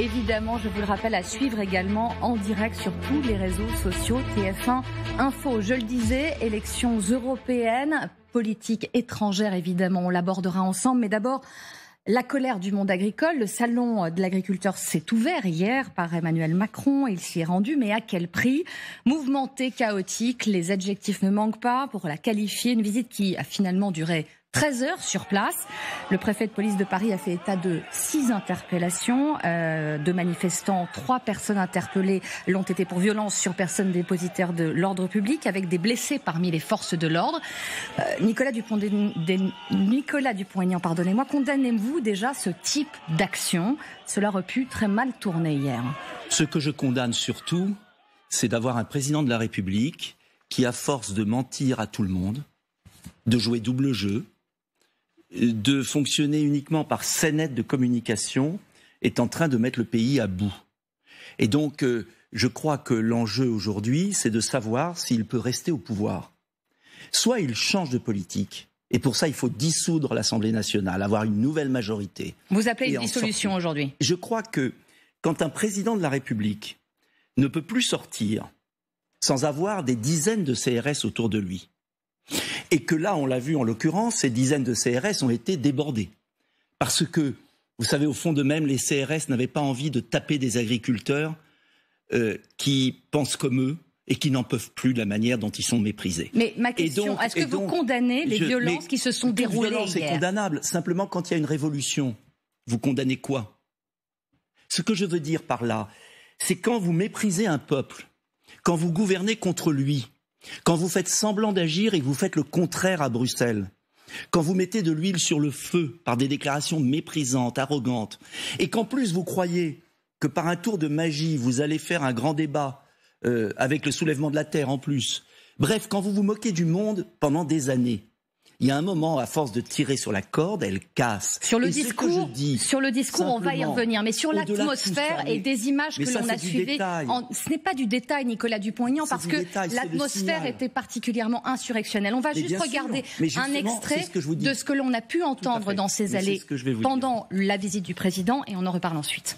évidemment, je vous le rappelle, à suivre également en direct sur tous les réseaux sociaux TF1 Info. Je le disais, élections européennes, politique étrangère évidemment, on l'abordera ensemble, mais d'abord... La colère du monde agricole, le salon de l'agriculteur s'est ouvert hier par Emmanuel Macron, il s'y est rendu, mais à quel prix Mouvementé, chaotique, les adjectifs ne manquent pas pour la qualifier, une visite qui a finalement duré 13 heures sur place. Le préfet de police de Paris a fait état de six interpellations euh, de manifestants. Trois personnes interpellées l'ont été pour violence sur personnes dépositaire de l'ordre public, avec des blessés parmi les forces de l'ordre. Euh, Nicolas Dupont-Aignan, pardonnez-moi, condamnez-vous déjà ce type d'action Cela aurait pu très mal tourner hier. Ce que je condamne surtout, c'est d'avoir un président de la République qui, à force de mentir à tout le monde, de jouer double jeu, de fonctionner uniquement par scénette de communication est en train de mettre le pays à bout. Et donc, euh, je crois que l'enjeu aujourd'hui, c'est de savoir s'il peut rester au pouvoir. Soit il change de politique, et pour ça, il faut dissoudre l'Assemblée nationale, avoir une nouvelle majorité. Vous appelez une dissolution aujourd'hui Je crois que quand un président de la République ne peut plus sortir sans avoir des dizaines de CRS autour de lui, et que là, on l'a vu en l'occurrence, ces dizaines de CRS ont été débordés. Parce que, vous savez, au fond de même, les CRS n'avaient pas envie de taper des agriculteurs euh, qui pensent comme eux, et qui n'en peuvent plus de la manière dont ils sont méprisés. Mais ma question, est-ce que vous condamnez les violences qui se sont déroulées violence hier. condamnable. Simplement, quand il y a une révolution, vous condamnez quoi Ce que je veux dire par là, c'est quand vous méprisez un peuple, quand vous gouvernez contre lui, quand vous faites semblant d'agir et que vous faites le contraire à Bruxelles, quand vous mettez de l'huile sur le feu par des déclarations méprisantes, arrogantes, et qu'en plus vous croyez que par un tour de magie, vous allez faire un grand débat euh, avec le soulèvement de la Terre en plus, bref, quand vous vous moquez du monde pendant des années, il y a un moment, à force de tirer sur la corde, elle casse. Sur le discours, sur le discours, on va y revenir, mais sur l'atmosphère et des images que l'on a suivies, ce n'est pas du détail, Nicolas Dupont-Aignan, parce que l'atmosphère était particulièrement insurrectionnelle. On va juste regarder un extrait de ce que l'on a pu entendre dans ces allées pendant la visite du président, et on en reparle ensuite.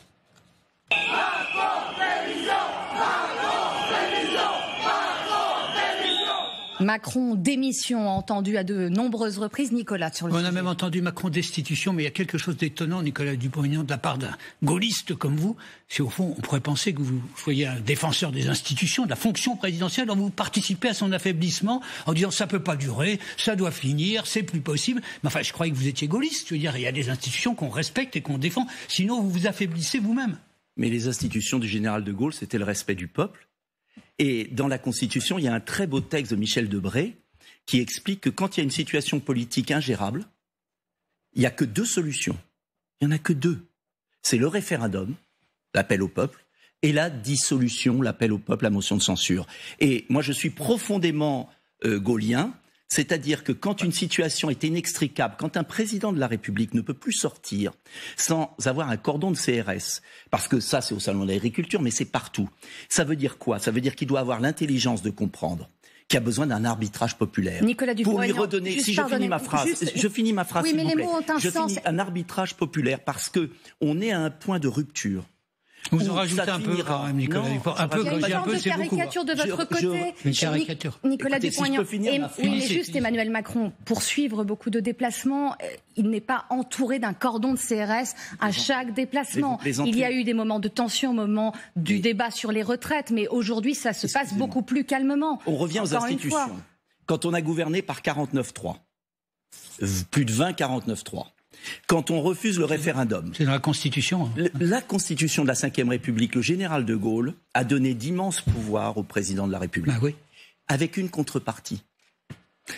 Macron démission entendu à de nombreuses reprises. Nicolas, sur le On a même entendu Macron destitution, mais il y a quelque chose d'étonnant, Nicolas Dupont-Aignan, de la part d'un gaulliste comme vous. si au fond, on pourrait penser que vous soyez un défenseur des institutions, de la fonction présidentielle, dont vous participez à son affaiblissement en disant ça peut pas durer, ça doit finir, c'est plus possible. Mais enfin, je croyais que vous étiez gaulliste. Je veux dire, il y a des institutions qu'on respecte et qu'on défend. Sinon, vous vous affaiblissez vous-même. Mais les institutions du général de Gaulle, c'était le respect du peuple, et dans la Constitution, il y a un très beau texte de Michel Debré qui explique que quand il y a une situation politique ingérable, il n'y a que deux solutions. Il n'y en a que deux. C'est le référendum, l'appel au peuple, et la dissolution, l'appel au peuple, la motion de censure. Et moi, je suis profondément euh, gaulien c'est-à-dire que quand une situation est inextricable, quand un président de la République ne peut plus sortir sans avoir un cordon de CRS, parce que ça c'est au salon de l'agriculture, mais c'est partout, ça veut dire quoi Ça veut dire qu'il doit avoir l'intelligence de comprendre qui a besoin d'un arbitrage populaire. Nicolas Dupont, pour lui redonner, si je finis ma phrase, je finis ma phrase. Oui, un sens. un arbitrage populaire parce que on est à un point de rupture vous en rajoutez un peu hein, Nicolas. un peu, il y a une de caricature de votre côté. Nicolas Dupont-Aignan. Si juste Emmanuel Macron, pour suivre beaucoup de déplacements, euh, il n'est pas entouré d'un cordon de CRS à chaque déplacement. il y a eu des moments de tension au moment du débat sur les retraites, mais aujourd'hui, ça se passe beaucoup plus calmement. On revient aux institutions. Quand on a gouverné par 49-3, plus de 20 49-3, quand on refuse le référendum. C'est dans la Constitution. Hein. La, Constitution de la Ve République, le général de Gaulle a donné d'immenses pouvoirs au président de la République. Ah oui. Avec une contrepartie.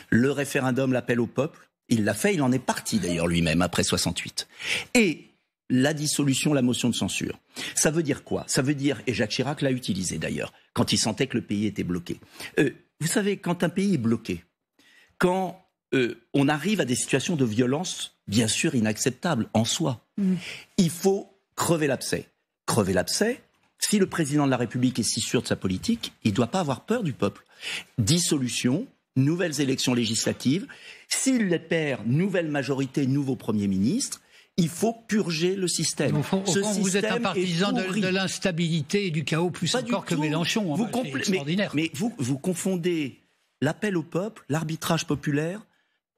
Le référendum, l'appel au peuple, il l'a fait, il en est parti d'ailleurs lui-même après 68. Et la dissolution, la motion de censure. Ça veut dire quoi Ça veut dire, et Jacques Chirac l'a utilisé d'ailleurs, quand il sentait que le pays était bloqué. Euh, vous savez, quand un pays est bloqué, quand euh, on arrive à des situations de violence bien sûr inacceptable en soi. Mm. Il faut crever l'abcès. Crever l'abcès, si le président de la République est si sûr de sa politique, il ne doit pas avoir peur du peuple. Dissolution, nouvelles élections législatives, s'il les perd, nouvelle majorité, nouveau Premier ministre, il faut purger le système. vous êtes un partisan de, l'instabilité et du chaos plus encore que Mélenchon. Hein, bah, mais, vous confondez l'appel au peuple, l'arbitrage populaire,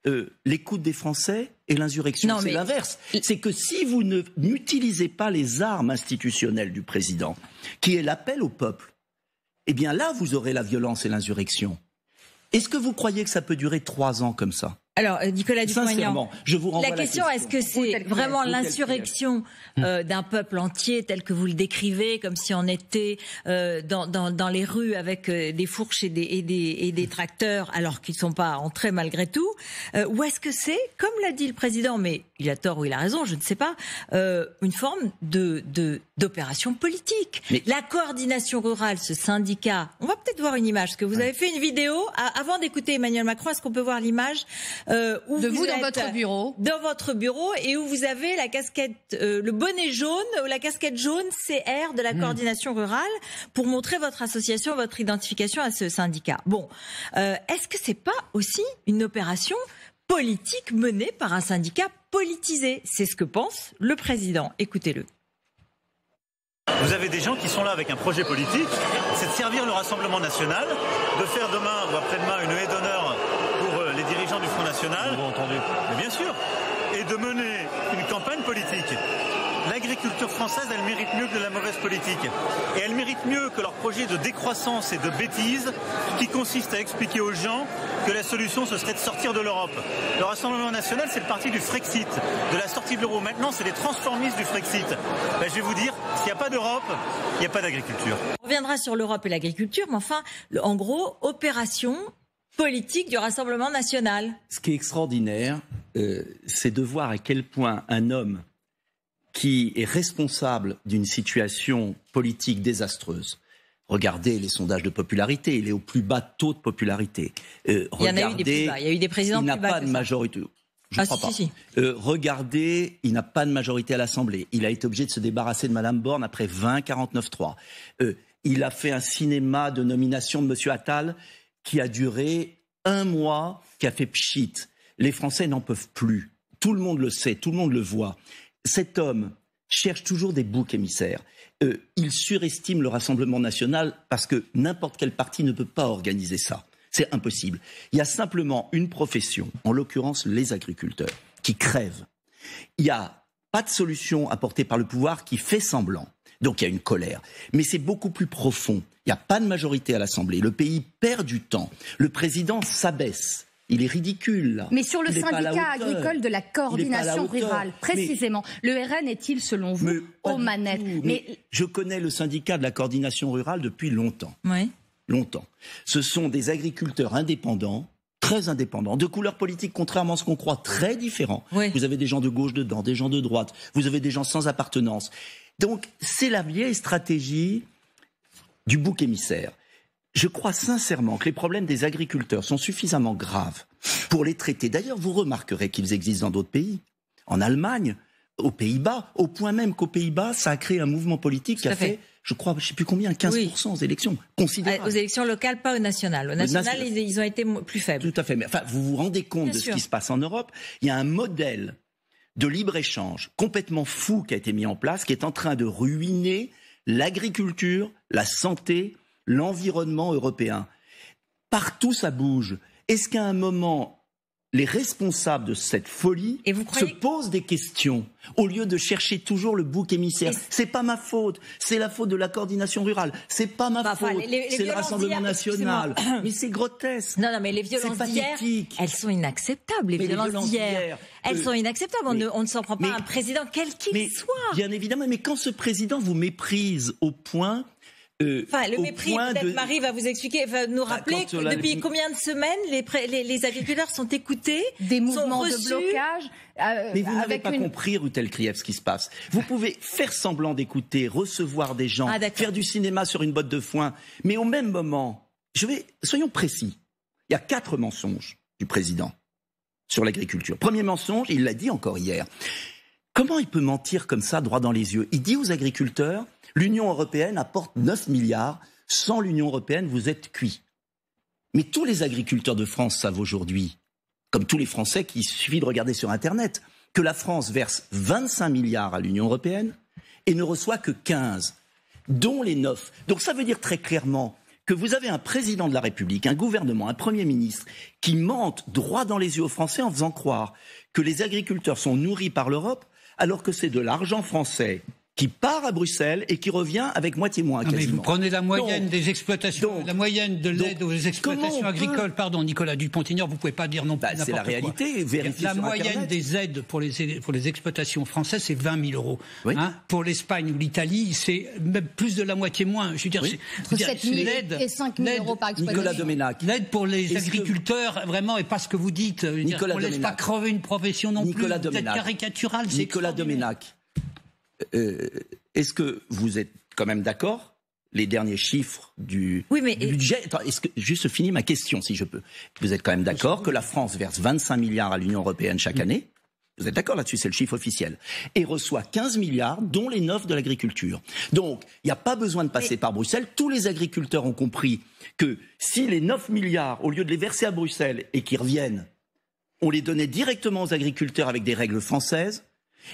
euh, l'écoute des Français et l'insurrection. C'est l'inverse. C'est que si vous n'utilisez pas les armes institutionnelles du président, qui est l'appel au peuple, eh bien là, vous aurez la violence et l'insurrection. Est-ce que vous croyez que ça peut durer trois ans comme ça alors, euh, Nicolas Dupont-Aignan, la, la question, est-ce que c'est vraiment l'insurrection euh, d'un peuple entier tel que vous le décrivez, comme si on était euh, dans, les rues avec des fourches et des, et des, tracteurs, alors qu'ils ne sont pas entrés malgré tout Ou est-ce que c'est, comme l'a dit le président, mais il a tort ou il a raison, je ne sais pas, une forme de d'opération politique La coordination rurale, ce syndicat, on va peut-être voir une image, parce que vous avez fait une vidéo, avant d'écouter Emmanuel Macron, est-ce qu'on peut voir l'image euh, de vous, dans votre bureau, dans votre bureau, et où vous avez la casquette, euh, le bonnet jaune, ou euh, la casquette jaune CR de la hmm. coordination rurale pour montrer votre association, votre identification à ce syndicat. Bon, est-ce que c'est pas aussi une opération politique menée par un syndicat politisé C'est ce que pense le président. Écoutez-le. Vous avez des gens qui sont là avec un projet politique, c'est de servir le Rassemblement national, de faire demain ou après-demain une aide bien sûr. Et de mener une campagne politique. L'agriculture française, elle mérite mieux que de la mauvaise politique. Et elle mérite mieux que leur projet de décroissance et de bêtise qui consiste à expliquer aux gens que la solution, ce serait de sortir de l'Europe. Le Rassemblement national, c'est le parti du Frexit, de la sortie de l'euro. Maintenant, c'est les transformistes du Frexit. Ben, je vais vous dire, s'il n'y a pas d'Europe, il n'y a pas d'agriculture. On reviendra sur l'Europe et l'agriculture, mais enfin, en gros, opération politique du Rassemblement national. Ce qui est extraordinaire, euh, c'est de voir à quel point un homme qui est responsable d'une situation politique désastreuse, Regardez les sondages de popularité, il est au plus bas taux de popularité. Euh, il y en a eu des Il présidents qui n'a pas de majorité. Je ah, crois pas. Euh, regardez, il n'a pas de majorité à l'Assemblée. Il a été obligé de se débarrasser de Madame Borne après 20 49 3. il a fait un cinéma de nomination de Monsieur Attal qui a duré un mois, qui a fait pchit. Les Français n'en peuvent plus. Tout le monde le sait, tout le monde le voit. Cet homme cherche toujours des boucs émissaires. Euh, il surestime le Rassemblement national parce que n'importe quel parti ne peut pas organiser ça. C'est impossible. Il y a simplement une profession, en l'occurrence les agriculteurs, qui crèvent. Il n'y a pas de solution apportée par le pouvoir qui fait semblant. Donc il y a une colère. Mais c'est beaucoup plus profond. Il n'y a pas de majorité à l'Assemblée. Le pays perd du temps. Le président s'abaisse. Il est ridicule. Mais sur le syndicat agricole de la coordination rurale, précisément, le RN est-il, selon vous, aux manettes je connais le syndicat de la coordination rurale depuis longtemps. Oui. Longtemps. Ce sont des agriculteurs indépendants très indépendants, de couleur politique, contrairement à ce qu'on croit, très différents. Vous avez des gens de gauche dedans, des gens de droite, vous avez des gens sans appartenance. Donc c'est la vieille stratégie du bouc émissaire. Je crois sincèrement que les problèmes des agriculteurs sont suffisamment graves pour les traiter. D'ailleurs, vous remarquerez qu'ils existent dans d'autres pays. En Allemagne, aux Pays-Bas, au point même qu'aux Pays-Bas, ça a créé un mouvement politique qui a fait, je crois, je ne sais plus combien, 15% aux élections. Aux élections locales, pas aux nationales. Aux nationales, national. ils, ont été plus faibles. Tout à fait. Mais enfin, vous vous rendez compte de ce qui se passe en Europe. Il y a un modèle de libre-échange complètement fou qui a été mis en place, qui est en train de ruiner l'agriculture, la santé, l'environnement européen. Partout ça bouge. Est-ce qu'à un moment, les responsables de cette folie se posent des questions au lieu de chercher toujours le bouc émissaire. C'est pas ma faute, c'est la faute de la coordination rurale, c'est pas ma faute, c'est le Rassemblement national. Mais c'est grotesque. Non, non, mais les violences d'hier, elles sont inacceptables. Les violences d'hier, elles euh, sont inacceptables. On ne, s'en prend pas à un président quel qu'il soit. Bien évidemment, mais quand ce président vous méprise au point euh, enfin, le mépris, peut-être Marie va vous expliquer, va nous ah, rappeler euh, depuis combien de semaines les, agriculteurs sont écoutés, des mouvements de blocage. Euh, mais vous n'avez pas compris, Rutel Kriev, ce qui se passe. Vous pouvez faire semblant d'écouter, recevoir des gens, ah, faire du cinéma sur une botte de foin, mais au même moment, je vais, soyons précis. Il y a quatre mensonges du président sur l'agriculture. Premier mensonge, il l'a dit encore hier. Comment il peut mentir comme ça, droit dans les yeux Il dit aux agriculteurs, l'Union européenne apporte 9 milliards, sans l'Union européenne, vous êtes cuit. Mais tous les agriculteurs de France savent aujourd'hui, comme tous les Français qui suivent de regarder sur Internet, que la France verse 25 milliards à l'Union européenne et ne reçoit que 15, dont les 9. Donc ça veut dire très clairement que vous avez un président de la République, un gouvernement, un Premier ministre qui mentent droit dans les yeux aux Français en faisant croire que les agriculteurs sont nourris par l'Europe alors que c'est de l'argent français qui part à Bruxelles et qui revient avec moitié moins. Quasiment. vous prenez la moyenne des exploitations, la moyenne de l'aide aux exploitations agricoles. Pardon, Nicolas Dupont-Aignan, vous pouvez pas dire non. Bah, c'est la réalité. la moyenne des aides pour les pour les exploitations françaises, c'est 20 000 euros. Hein. pour l'Espagne ou l'Italie, c'est même plus de la moitié moins. Je veux dire, 7 000 et 5 000 euros par exploitation. Nicolas Domenac. L'aide pour les agriculteurs, vraiment, et pas ce que vous dites. Nicolas on ne laisse pas crever une profession non Nicolas plus. Domenac. Vous caricatural. Nicolas Domenac. Euh, est-ce que vous êtes quand même d'accord les derniers chiffres du, oui, budget. est juste finis ma question, si je peux. Vous êtes quand même d'accord que la France verse 25 milliards à l'Union européenne chaque mm. année vous êtes d'accord là-dessus, c'est le chiffre officiel. Et reçoit 15 milliards, dont les 9 de l'agriculture. Donc, il n'y a pas besoin de passer par Bruxelles. Tous les agriculteurs ont compris que si les 9 milliards, au lieu de les verser à Bruxelles et qu'ils reviennent, on les donnait directement aux agriculteurs avec des règles françaises,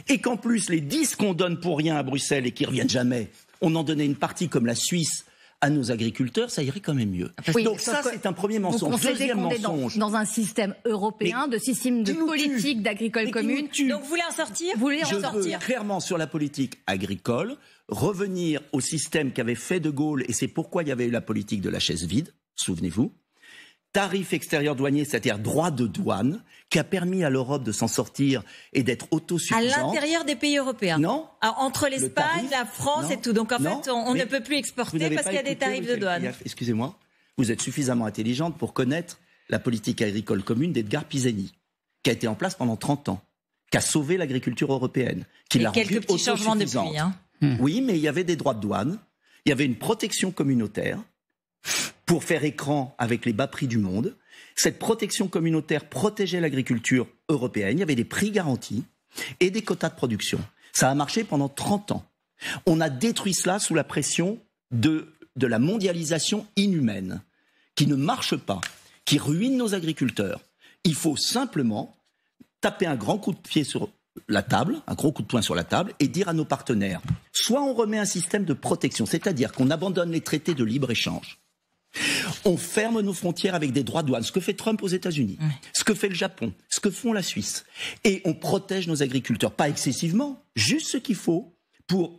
et qu'en plus les 10 qu'on donne pour rien à Bruxelles et qui reviennent jamais, on en donnait une partie comme la Suisse à nos agriculteurs, ça irait quand même mieux. Ah, Donc ça, c'est un premier mensonge. Deuxième mensonge. Dans, dans, un système européen de système de politique d'agricole commune. Donc vous voulez en sortir Vous voulez en veux clairement sur la politique agricole, revenir au système qu'avait fait De Gaulle, et c'est pourquoi il y avait eu la politique de la chaise vide, souvenez-vous tarif extérieur douanier, c'est-à-dire droit de douane, qui a permis à l'Europe de s'en sortir et d'être autosuffisante. À l'intérieur des pays européens Non. Ah, entre l'Espagne, la France et tout. Donc en fait, on, ne peut plus exporter parce qu'il y a des tarifs de douane. Excusez-moi, vous êtes suffisamment intelligente pour connaître la politique agricole commune d'Edgar Pisani, qui a été en place pendant 30 ans, qui a sauvé l'agriculture européenne, qui l'a rendue autosuffisante. Depuis, hein. Hmm. Oui, mais il y avait des droits de douane, il y avait une protection communautaire pour faire écran avec les bas prix du monde. Cette protection communautaire protégeait l'agriculture européenne. Il y avait des prix garantis et des quotas de production. Ça a marché pendant 30 ans. On a détruit cela sous la pression de, de la mondialisation inhumaine, qui ne marche pas, qui ruine nos agriculteurs. Il faut simplement taper un grand coup de pied sur la table, un gros coup de poing sur la table, et dire à nos partenaires, soit on remet un système de protection, c'est-à-dire qu'on abandonne les traités de libre-échange, on ferme nos frontières avec des droits de douane, ce que fait Trump aux États-Unis, ce que fait le Japon, ce que font la Suisse. Et on protège nos agriculteurs, pas excessivement, juste ce qu'il faut pour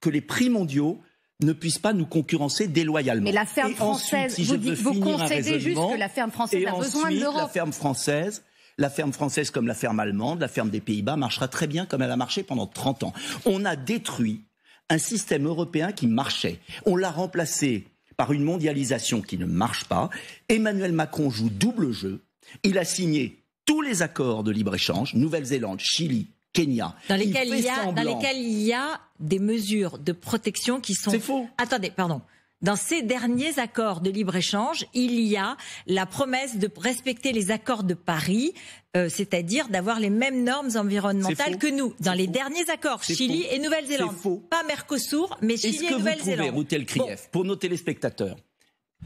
que les prix mondiaux ne puissent pas nous concurrencer déloyalement. Mais la ferme française, vous, dites, vous concédez juste que la ferme française a besoin de l'Europe. La ferme française, la ferme française comme la ferme allemande, la ferme des Pays-Bas marchera très bien comme elle a marché pendant 30 ans. On a détruit un système européen qui marchait. On l'a remplacé par une mondialisation qui ne marche pas. Emmanuel Macron joue double jeu. Il a signé tous les accords de libre-échange, Nouvelle-Zélande, Chili, Kenya. Dans lesquels, il, dans lesquels il y a des mesures de protection qui sont... C'est faux. Attendez, pardon dans ces derniers accords de libre-échange, il y a la promesse de respecter les accords de Paris, euh, c'est-à-dire d'avoir les mêmes normes environnementales que nous dans les derniers accords Chili et Nouvelle-Zélande. Pas Mercosur, mais Chili et Nouvelle-Zélande. Bon. pour nos téléspectateurs,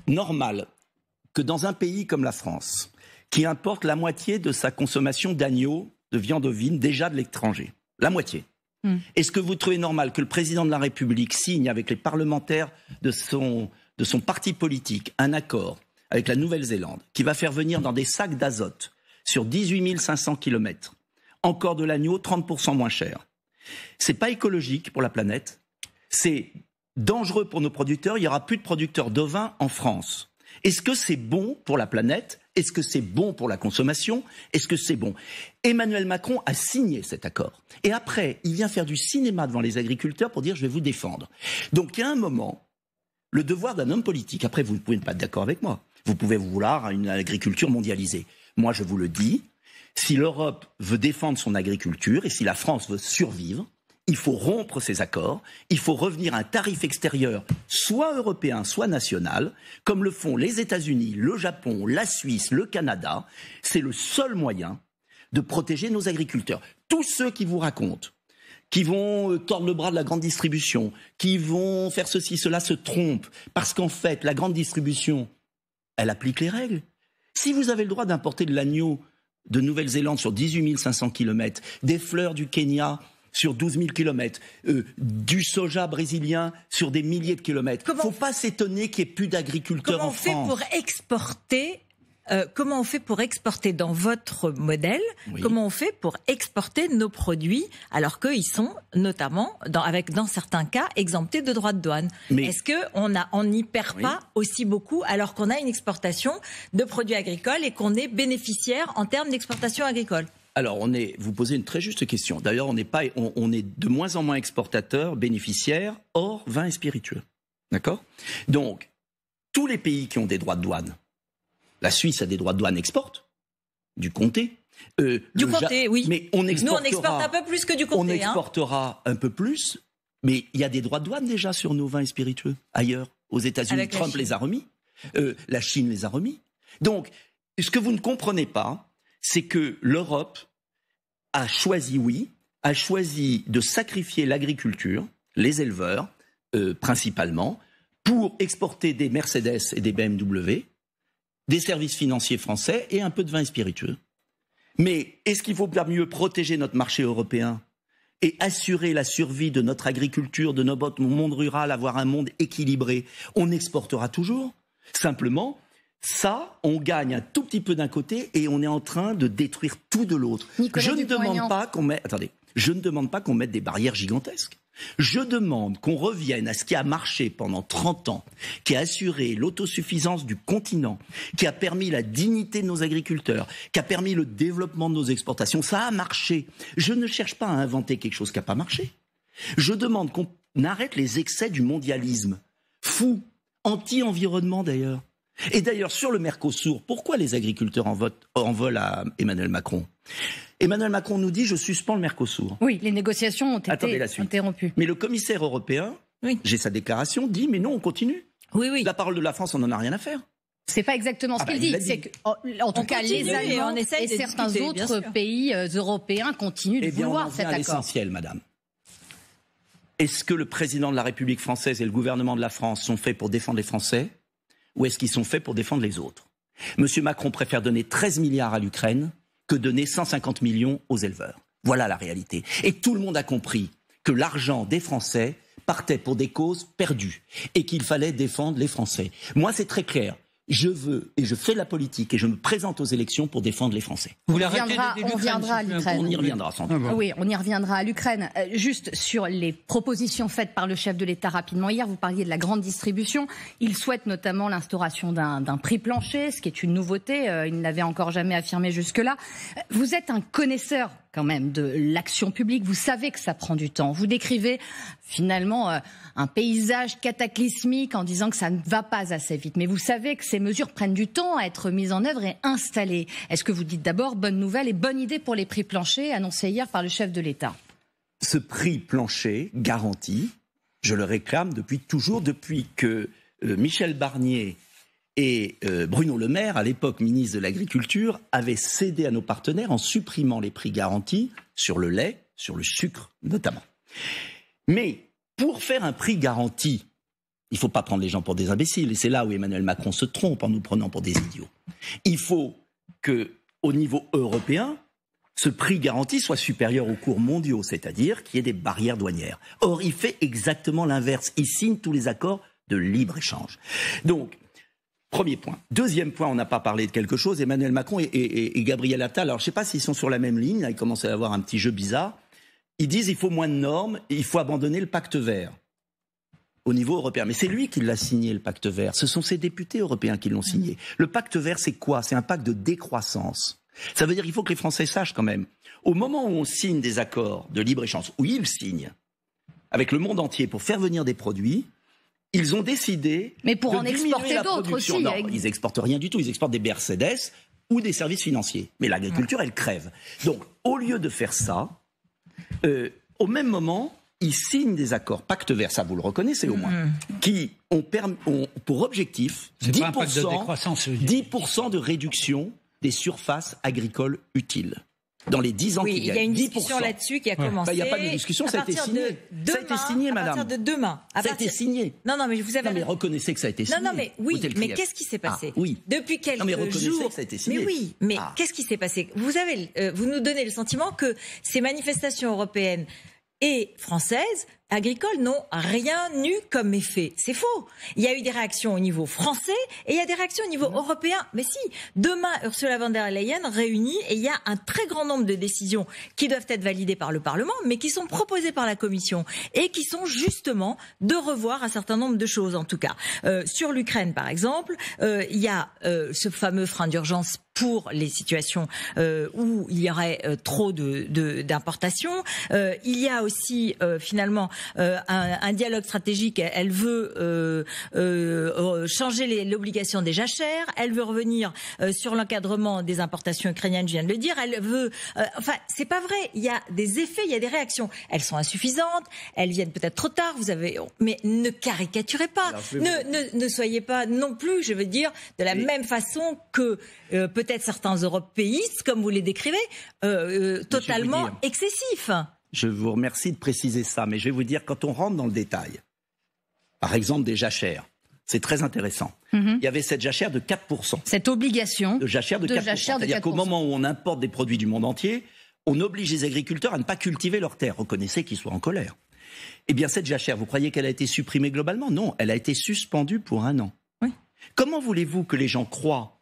normal que dans un pays comme la France, qui importe la moitié de sa consommation d'agneaux, de viande ovine, déjà de l'étranger, la moitié, Mm. Est-ce que vous trouvez normal que le président de la République signe avec les parlementaires de son, parti politique un accord avec la Nouvelle-Zélande qui va faire venir dans des sacs d'azote sur 18 500 km encore de l'agneau 30% moins cher C'est pas écologique pour la planète, c'est dangereux pour nos producteurs, il n'y aura plus de producteurs d'ovins en France. Est-ce que c'est bon pour la planète Est-ce que c'est bon pour la consommation Est-ce que c'est bon Emmanuel Macron a signé cet accord. Et après, il vient faire du cinéma devant les agriculteurs pour dire je vais vous défendre. Donc il y a un moment, le devoir d'un homme politique, après vous ne pouvez pas être d'accord avec moi, vous pouvez vouloir une agriculture mondialisée. Moi je vous le dis, si l'Europe veut défendre son agriculture et si la France veut survivre, il faut rompre ces accords, il faut revenir à un tarif extérieur, soit européen, soit national, comme le font les États-Unis, le Japon, la Suisse, le Canada. C'est le seul moyen de protéger nos agriculteurs. Tous ceux qui vous racontent, qui vont euh, tordre le bras de la grande distribution, qui vont faire ceci, cela, se trompent, parce qu'en fait, la grande distribution, elle applique les règles. Si vous avez le droit d'importer de l'agneau de Nouvelle-Zélande sur 18 500 km, des fleurs du Kenya, sur 12 000 kilomètres, euh, du soja brésilien sur des milliers de kilomètres. Il ne faut pas s'étonner qu'il n'y ait plus d'agriculteurs en France. Comment on fait pour exporter euh, comment on fait pour exporter dans votre modèle Comment on fait pour exporter nos produits alors qu'ils sont notamment, dans, avec dans certains cas, exemptés de droits de douane Est-ce qu'on n'y perd pas aussi beaucoup alors qu'on a une exportation de produits agricoles et qu'on est bénéficiaire en termes d'exportation agricole alors, on est, vous posez une très juste question. D'ailleurs, on, n'est pas, on, est de moins en moins exportateurs, bénéficiaires, hors vins et spiritueux. D'accord Donc, tous les pays qui ont des droits de douane, la Suisse a des droits de douane exporte, du comté, euh, du comté, oui. Mais on exporte un peu plus que du comté. On hein. exportera un peu plus, mais il y a des droits de douane déjà sur nos vins et spiritueux ailleurs. Aux États-Unis, Trump les a remis. Euh, la Chine les a remis. Donc, ce que vous ne comprenez pas, c'est que l'Europe a choisi, oui, a choisi de sacrifier l'agriculture, les éleveurs euh, principalement, pour exporter des Mercedes et des BMW, des services financiers français et un peu de vin spiritueux. Mais est-ce qu'il faut pas mieux protéger notre marché européen et assurer la survie de notre agriculture, de notre monde rural, avoir un monde équilibré On exportera toujours. Simplement, ça, on gagne un tout petit peu d'un côté et on est en train de détruire tout de l'autre. Je ne demande pas qu'on mette, je ne demande pas qu'on mette des barrières gigantesques. Je demande qu'on revienne à ce qui a marché pendant 30 ans, qui a assuré l'autosuffisance du continent, qui a permis la dignité de nos agriculteurs, qui a permis le développement de nos exportations. Ça a marché. Je ne cherche pas à inventer quelque chose qui n'a pas marché. Je demande qu'on arrête les excès du mondialisme. Fou, anti-environnement d'ailleurs. Et d'ailleurs, sur le Mercosur, pourquoi les agriculteurs en, vote, veulent à Emmanuel Macron Emmanuel Macron nous dit je suspends le Mercosur. Oui, les négociations ont été interrompues. Mais le commissaire européen, j'ai sa déclaration, dit mais non, on continue. Oui, oui. La parole de la France, on n'en a rien à faire. C'est pas exactement ce qu'elle ah bah, qu'il dit. en, tout cas, les Allemands et, et certains autres pays euh, européens continuent de vouloir eh bien, vouloir on en cet à L'essentiel, Madame. Est-ce que le président de la République française et le gouvernement de la France sont faits pour défendre les Français ou est-ce qu'ils sont faits pour défendre les autres Monsieur Macron préfère donner 13 milliards à l'Ukraine que donner 150 millions aux éleveurs. Voilà la réalité. Et tout le monde a compris que l'argent des Français partait pour des causes perdues et qu'il fallait défendre les Français. Moi, c'est très clair je veux et je fais la politique et je me présente aux élections pour défendre les Français. on, On y reviendra sans doute. Ah oui, on y reviendra à l'Ukraine. Euh, juste sur les propositions faites par le chef de l'État rapidement hier, vous parliez de la grande distribution. Il souhaite notamment l'instauration d'un prix plancher, ce qui est une nouveauté. Euh, il ne l'avait encore jamais affirmé jusque-là. Euh, vous êtes un connaisseur quand même de l'action publique. Vous savez que ça prend du temps. Vous décrivez finalement euh, un paysage cataclysmique en disant que ça ne va pas assez vite. Mais vous savez que ces mesures prennent du temps à être mises en œuvre et installées. Est-ce que vous dites d'abord bonne nouvelle et bonne idée pour les prix planchers annoncés hier par le chef de l'État Ce prix plancher garanti, je le réclame depuis toujours, depuis que euh, Michel Barnier et euh, Bruno Le Maire, à l'époque ministre de l'Agriculture, avait cédé à nos partenaires en supprimant les prix garantis sur le lait, sur le sucre notamment. Mais pour faire un prix garanti, il ne faut pas prendre les gens pour des imbéciles, et c'est là où Emmanuel Macron se trompe en nous prenant pour des idiots. Il faut que, au niveau européen, ce prix garanti soit supérieur aux cours mondiaux, c'est-à-dire qu'il y ait des barrières douanières. Or, il fait exactement l'inverse. Il signe tous les accords de libre-échange. Donc, Premier point. Deuxième point, on n'a pas parlé de quelque chose. Emmanuel Macron et, Gabriel Attal, alors je ne sais pas s'ils sont sur la même ligne, ils commencent à avoir un petit jeu bizarre. Ils disent il faut moins de normes, et il faut abandonner le pacte vert au niveau européen. Mais c'est lui qui l'a signé, le pacte vert. Ce sont ses députés européens qui l'ont signé. Le pacte vert, c'est quoi C'est un pacte de décroissance. Ça veut dire qu'il faut que les Français sachent quand même. Au moment où on signe des accords de libre-échange, où ils signent, avec le monde entier pour faire venir des produits, ils ont décidé. Mais pour de en exporter d'autres ils exportent rien du tout. Ils exportent des Mercedes ou des services financiers. Mais l'agriculture, elle crève. Donc, au lieu de faire ça, euh, au même moment, ils signent des accords pacte vert, ça vous le reconnaissez au moins, hmm. qui ont, pour objectif 10 de réduction des surfaces agricoles utiles dans les 10 ans oui, qui viennent. Il y a une discussion là-dessus qui a commencé. Il n'y a pas de discussion, ça a été signé. ça À partir de demain. ça a été signé. Non, non, mais vous avez. Non, mais reconnaissez que ça a été signé. Non, non, mais oui, mais qu'est-ce qui s'est ah, passé Oui. Depuis quelques non, mais reconnaissez Que ça a été signé. Mais oui, mais ah. qu'est-ce qui s'est passé euh, vous nous donnez le sentiment que ces manifestations européennes et françaises agricoles n'ont rien eu comme effet. C'est faux. Il y a eu des réactions au niveau français et il y a des réactions au niveau mhm. européen. Mais si, demain, Ursula von der Leyen réunit et il y a un très grand nombre de décisions qui doivent être validées par le Parlement, mais qui sont proposées par la Commission et qui sont justement de revoir un certain nombre de choses, en tout cas. Euh, sur l'Ukraine, par exemple, euh, il y a euh, ce fameux frein d'urgence pour les situations où il y aurait trop d'importations. De, d'importations. il y a aussi finalement euh, un, dialogue stratégique. Elle veut euh, euh, changer l'obligation déjà jachères. Elle veut revenir sur l'encadrement des importations ukrainiennes. Je viens de le dire. Elle veut. enfin, c'est pas vrai. Il y a des effets, il y a des réactions. Elles sont insuffisantes. Elles viennent peut-être trop tard. Vous avez. Mais ne caricaturez pas. ne, soyez pas non plus. Je veux dire de la même façon que peut-être certains européistes, comme vous les décrivez, totalement excessifs. Je vous remercie de préciser ça, mais je vais vous dire, quand on rentre dans le détail, par exemple des jachères, c'est très intéressant. Mhm. Il y avait cette jachère de 4%. Cette obligation de jachère de, 4%. C'est-à-dire qu'au moment où on importe des produits du monde entier, on oblige les agriculteurs à ne pas cultiver leurs terres. Reconnaissez qu'ils soient en colère. Eh bien, cette jachère, vous croyez qu'elle a été supprimée globalement Non, elle a été suspendue pour un an. Comment voulez-vous que les gens croient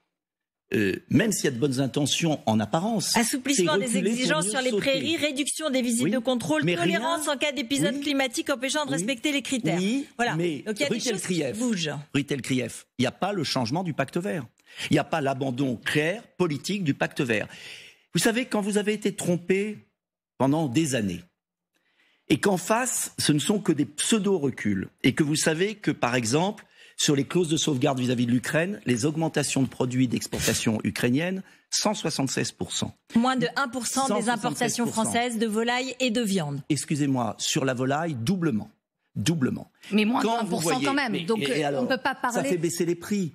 euh, même s'il y a de bonnes intentions en apparence. Assouplissement des exigences sur les prairies, réduction des visites de contrôle, tolérance en cas d'épisode climatique empêchant de respecter les critères. voilà. Mais Donc il y a des qui il n'y a pas le changement du pacte vert. Il n'y a pas l'abandon clair politique du pacte vert. Vous savez, quand vous avez été trompé pendant des années, et qu'en face, ce ne sont que des pseudo-reculs, et que vous savez que, par exemple, sur les clauses de sauvegarde vis-à-vis de l'Ukraine, les augmentations de produits d'exportation ukrainienne, 176%. Moins de 1% des importations françaises de volaille et de viande. Excusez-moi, sur la volaille, doublement. Doublement. Mais moins de 1% quand même. donc euh, on ne peut pas parler. Ça fait baisser les prix.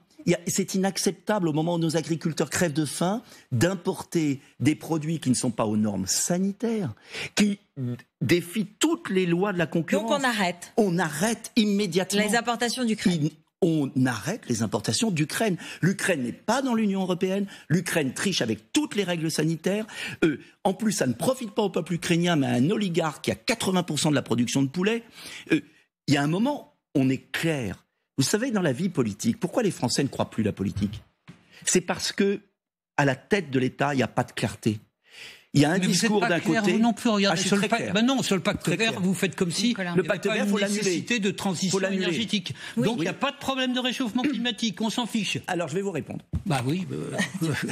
C'est inacceptable au moment où nos agriculteurs crèvent de faim d'importer des produits qui ne sont pas aux normes sanitaires, qui défient toutes les lois de la concurrence. Donc on arrête. On arrête immédiatement. Les importations d'Ukraine on arrête les importations d'Ukraine. L'Ukraine n'est pas dans l'Union européenne, l'Ukraine triche avec toutes les règles sanitaires. Euh, en plus, ça ne profite pas au peuple ukrainien, mais à un oligarque qui a 80% de la production de poulet. Euh, il y a un moment, on est clair. Vous savez, dans la vie politique, pourquoi les Français ne croient plus la politique C'est parce que à la tête de l'État, il n'y a pas de clarté. Il y a un discours d'un côté. non sur, le pacte, non, vert, vous faites comme si le pacte vert, faut nécessité de transition énergétique. Donc il n'y a pas de problème de réchauffement climatique, on s'en fiche. Alors je vais vous répondre. Bah oui, bah, euh,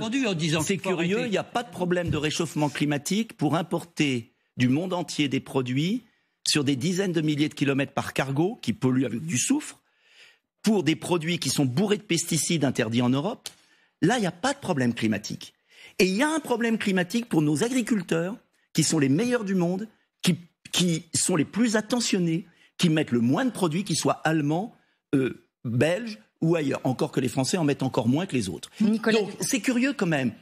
en C'est curieux, il n'y a pas de problème de réchauffement climatique pour importer du monde entier des produits sur des dizaines de milliers de kilomètres par cargo qui polluent avec du soufre pour des produits qui sont bourrés de pesticides interdits en Europe. Là, il n'y a pas de problème climatique. Et il y a un problème climatique pour nos agriculteurs, qui sont les meilleurs du monde, qui, sont les plus attentionnés, qui mettent le moins de produits, qu'ils soient allemands, euh, belges ou ailleurs. Encore que les Français en mettent encore moins que les autres. Donc c'est curieux quand même.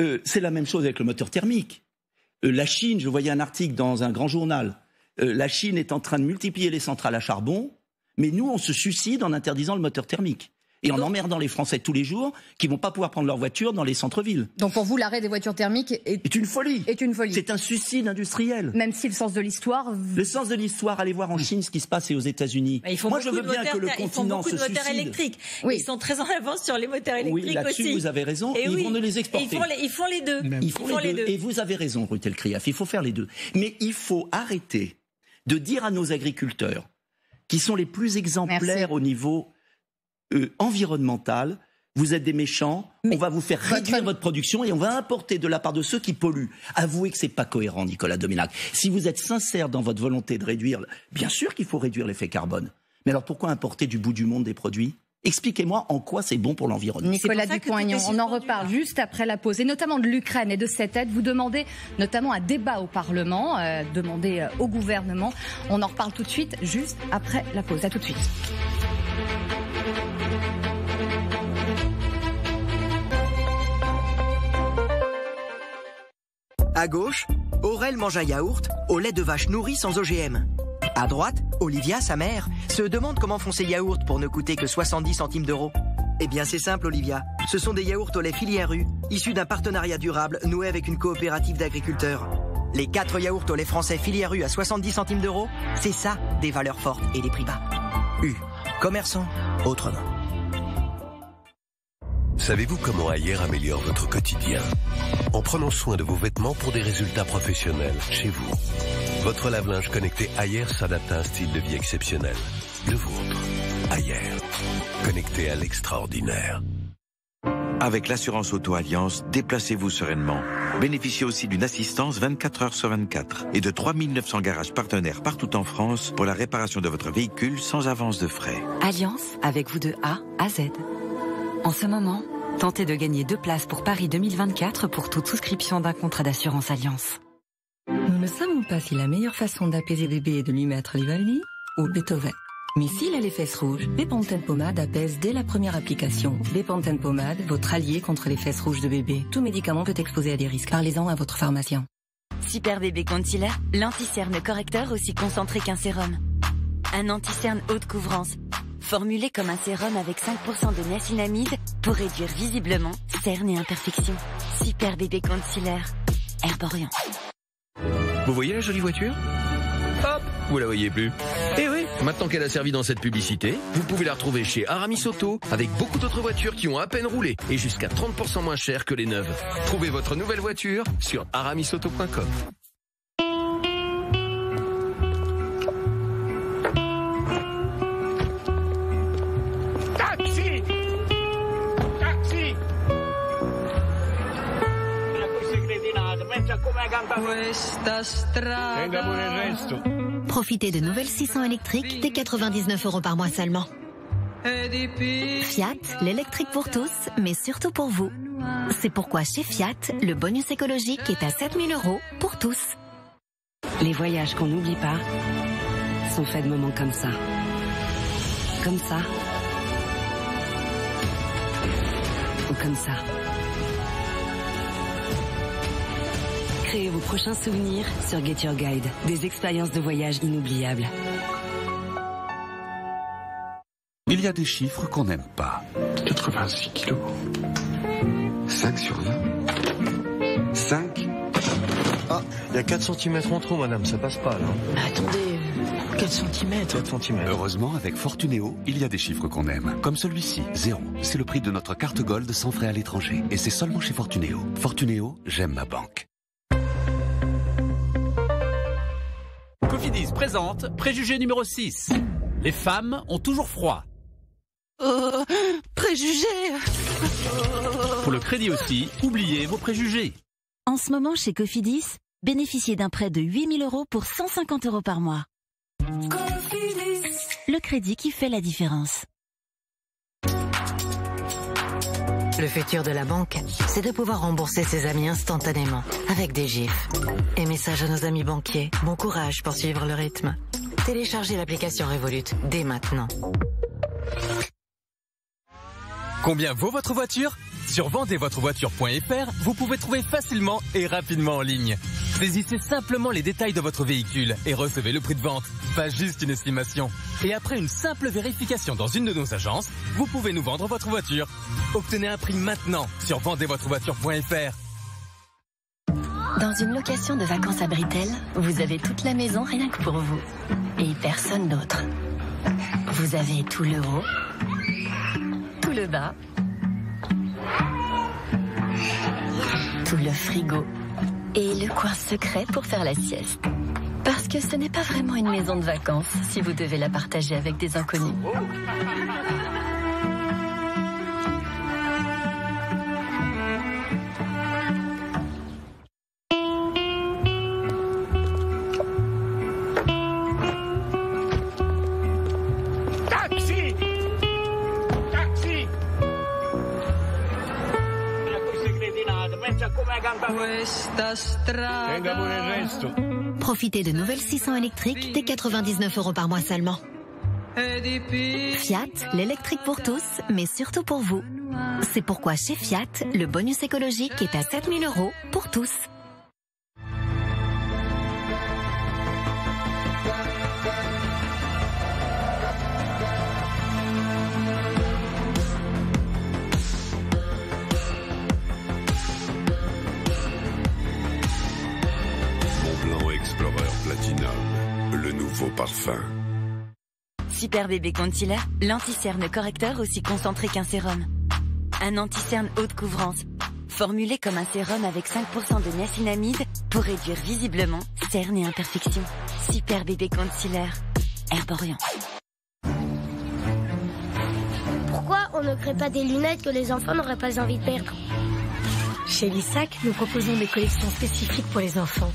Euh, c'est la même chose avec le moteur thermique. Euh, la Chine, je voyais un article dans un grand journal, la Chine est en train de multiplier les centrales à charbon, mais nous, on se suicide en interdisant le moteur thermique. Et en emmerdant les Français tous les jours qui vont pas pouvoir prendre leur voiture dans les centres-villes. Donc pour vous, l'arrêt des voitures thermiques est, une folie. Est une folie. C'est un suicide industriel. Même si le sens de l'histoire. Le sens de l'histoire, allez voir en Chine ce qui se passe et aux États-Unis. Bah, Moi, je veux bien que le continent se suicide. Ils font beaucoup de moteurs électriques. Ils sont très en avance sur les moteurs électriques oui, là-dessus, Vous avez raison. Et ils vont ne les exporter. ils, font les, deux. Ils, font, les, deux. Et vous avez raison, Rutel Kriaf. Il faut faire les deux. Mais il faut arrêter de dire à nos agriculteurs, qui sont les plus exemplaires au niveau euh, environnemental. Vous êtes des méchants, on va vous faire réduire votre... production et on va importer de la part de ceux qui polluent. Avouez que c'est pas cohérent, Nicolas Dominac. Si vous êtes sincère dans votre volonté de réduire, bien sûr qu'il faut réduire l'effet carbone. Mais alors pourquoi importer du bout du monde des produits Expliquez-moi en quoi c'est bon pour l'environnement. Nicolas Dupont-Aignan, on en reparle juste après la pause, et notamment de l'Ukraine et de cette aide. Vous demandez notamment un débat au Parlement, euh, demandez euh, au gouvernement. On en reparle tout de suite, juste après la pause. À tout de suite. À gauche, Aurel mange un yaourt au lait de vache nourri sans OGM. À droite, Olivia, sa mère, se demande comment font ces yaourts pour ne coûter que 70 centimes d'euros. Eh bien, c'est simple, Olivia. Ce sont des yaourts au lait filière U, issus d'un partenariat durable noué avec une coopérative d'agriculteurs. Les 4 yaourts au lait français filière U à 70 centimes d'euros, c'est ça, des valeurs fortes et des prix bas. U, commerçant, autrement. Savez-vous comment Ayer améliore votre quotidien En prenant soin de vos vêtements pour des résultats professionnels chez vous. Votre lave-linge connecté Ayer s'adapte à un style de vie exceptionnel. Le vôtre. Ayer. Connecté à l'extraordinaire. Avec l'assurance Auto Alliance, déplacez-vous sereinement. Bénéficiez aussi d'une assistance 24 heures sur 24 et de 3900 garages partenaires partout en France pour la réparation de votre véhicule sans avance de frais. Alliance avec vous de A à Z. En ce moment, Tentez de gagner deux places pour Paris 2024 pour toute souscription d'un contrat d'assurance Alliance. Nous ne savons pas si la meilleure façon d'apaiser bébé est de lui mettre les ou Beethoven. Mais s'il a les fesses rouges, Bepanthen Pomade apaise dès la première application. Bepanthen Pomade, votre allié contre les fesses rouges de bébé. Tout médicament peut exposer à des risques. Parlez-en à votre pharmacien. Super Bébé Concealer, l'anticerne correcteur aussi concentré qu'un sérum. Un anticerne haute couvrance formulé comme un sérum avec 5% de niacinamide pour réduire visiblement cernes et imperfections. Super bébé concealer, Herborian. Vous voyez la jolie voiture Hop, vous la voyez plus. Eh oui, maintenant qu'elle a servi dans cette publicité, vous pouvez la retrouver chez Aramis Auto avec beaucoup d'autres voitures qui ont à peine roulé et jusqu'à 30% moins cher que les neuves. Trouvez votre nouvelle voiture sur aramisauto.com. Profitez de nouvelles 600 électriques dès 99 euros par mois seulement. Fiat, l'électrique pour tous, mais surtout pour vous. C'est pourquoi chez Fiat, le bonus écologique est à 7000 euros pour tous. Les voyages qu'on n'oublie pas sont faits de moments comme ça. Comme ça. Ou comme ça. Créez vos prochains souvenirs sur Get Your Guide, des expériences de voyage inoubliables. Il y a des chiffres qu'on n'aime pas. 86 kilos. 5 sur 20. 5. Ah, il y a 4 cm en trop, madame, ça passe pas attendez, 4 euh, cm. Heureusement, avec Fortuneo, il y a des chiffres qu'on aime. Comme celui-ci, zéro. C'est le prix de notre carte Gold sans frais à l'étranger. Et c'est seulement chez Fortuneo. Fortuneo, j'aime ma banque. Cofidis présente Préjugé numéro 6. Les femmes ont toujours froid. Oh, préjugé. Pour le crédit aussi, oubliez vos préjugés. En ce moment, chez Cofidis, bénéficiez d'un prêt de 8000 euros pour 150 euros par mois. Cofidis. Le crédit qui fait la différence. Le futur de la banque, c'est de pouvoir rembourser ses amis instantanément, avec des gifs. Et message à nos amis banquiers, bon courage pour suivre le rythme. Téléchargez l'application Revolut dès maintenant. Combien vaut votre voiture Sur vendezvotrevoiture.fr, vous pouvez trouver facilement et rapidement en ligne Saisissez simplement les détails de votre véhicule et recevez le prix de vente, pas juste une estimation. Et après une simple vérification dans une de nos agences, vous pouvez nous vendre votre voiture. Obtenez un prix maintenant sur vendezvotrevoiture.fr. Dans une location de vacances à Britel, vous avez toute la maison rien que pour vous. Et personne d'autre. Vous avez tout le haut, tout le bas, tout le frigo et le coin secret pour faire la sieste. Parce que ce n'est pas vraiment une maison de vacances si vous devez la partager avec des inconnus. Profitez de nouvelles 600 électriques dès 99 euros par mois seulement. Fiat, l'électrique pour tous, mais surtout pour vous. C'est pourquoi chez Fiat, le bonus écologique est à 7000 euros pour tous. Explorer Platinum, le nouveau parfum. Super Bébé Concealer, l'anticerne correcteur aussi concentré qu'un sérum. Un anticerne haute couvrance, formulé comme un sérum avec 5% de niacinamide pour réduire visiblement cernes et imperfections. Super Bébé Concealer, Herborian. Pourquoi on ne crée pas des lunettes que les enfants n'auraient pas envie de perdre Chez Lissac, nous proposons des collections spécifiques pour les enfants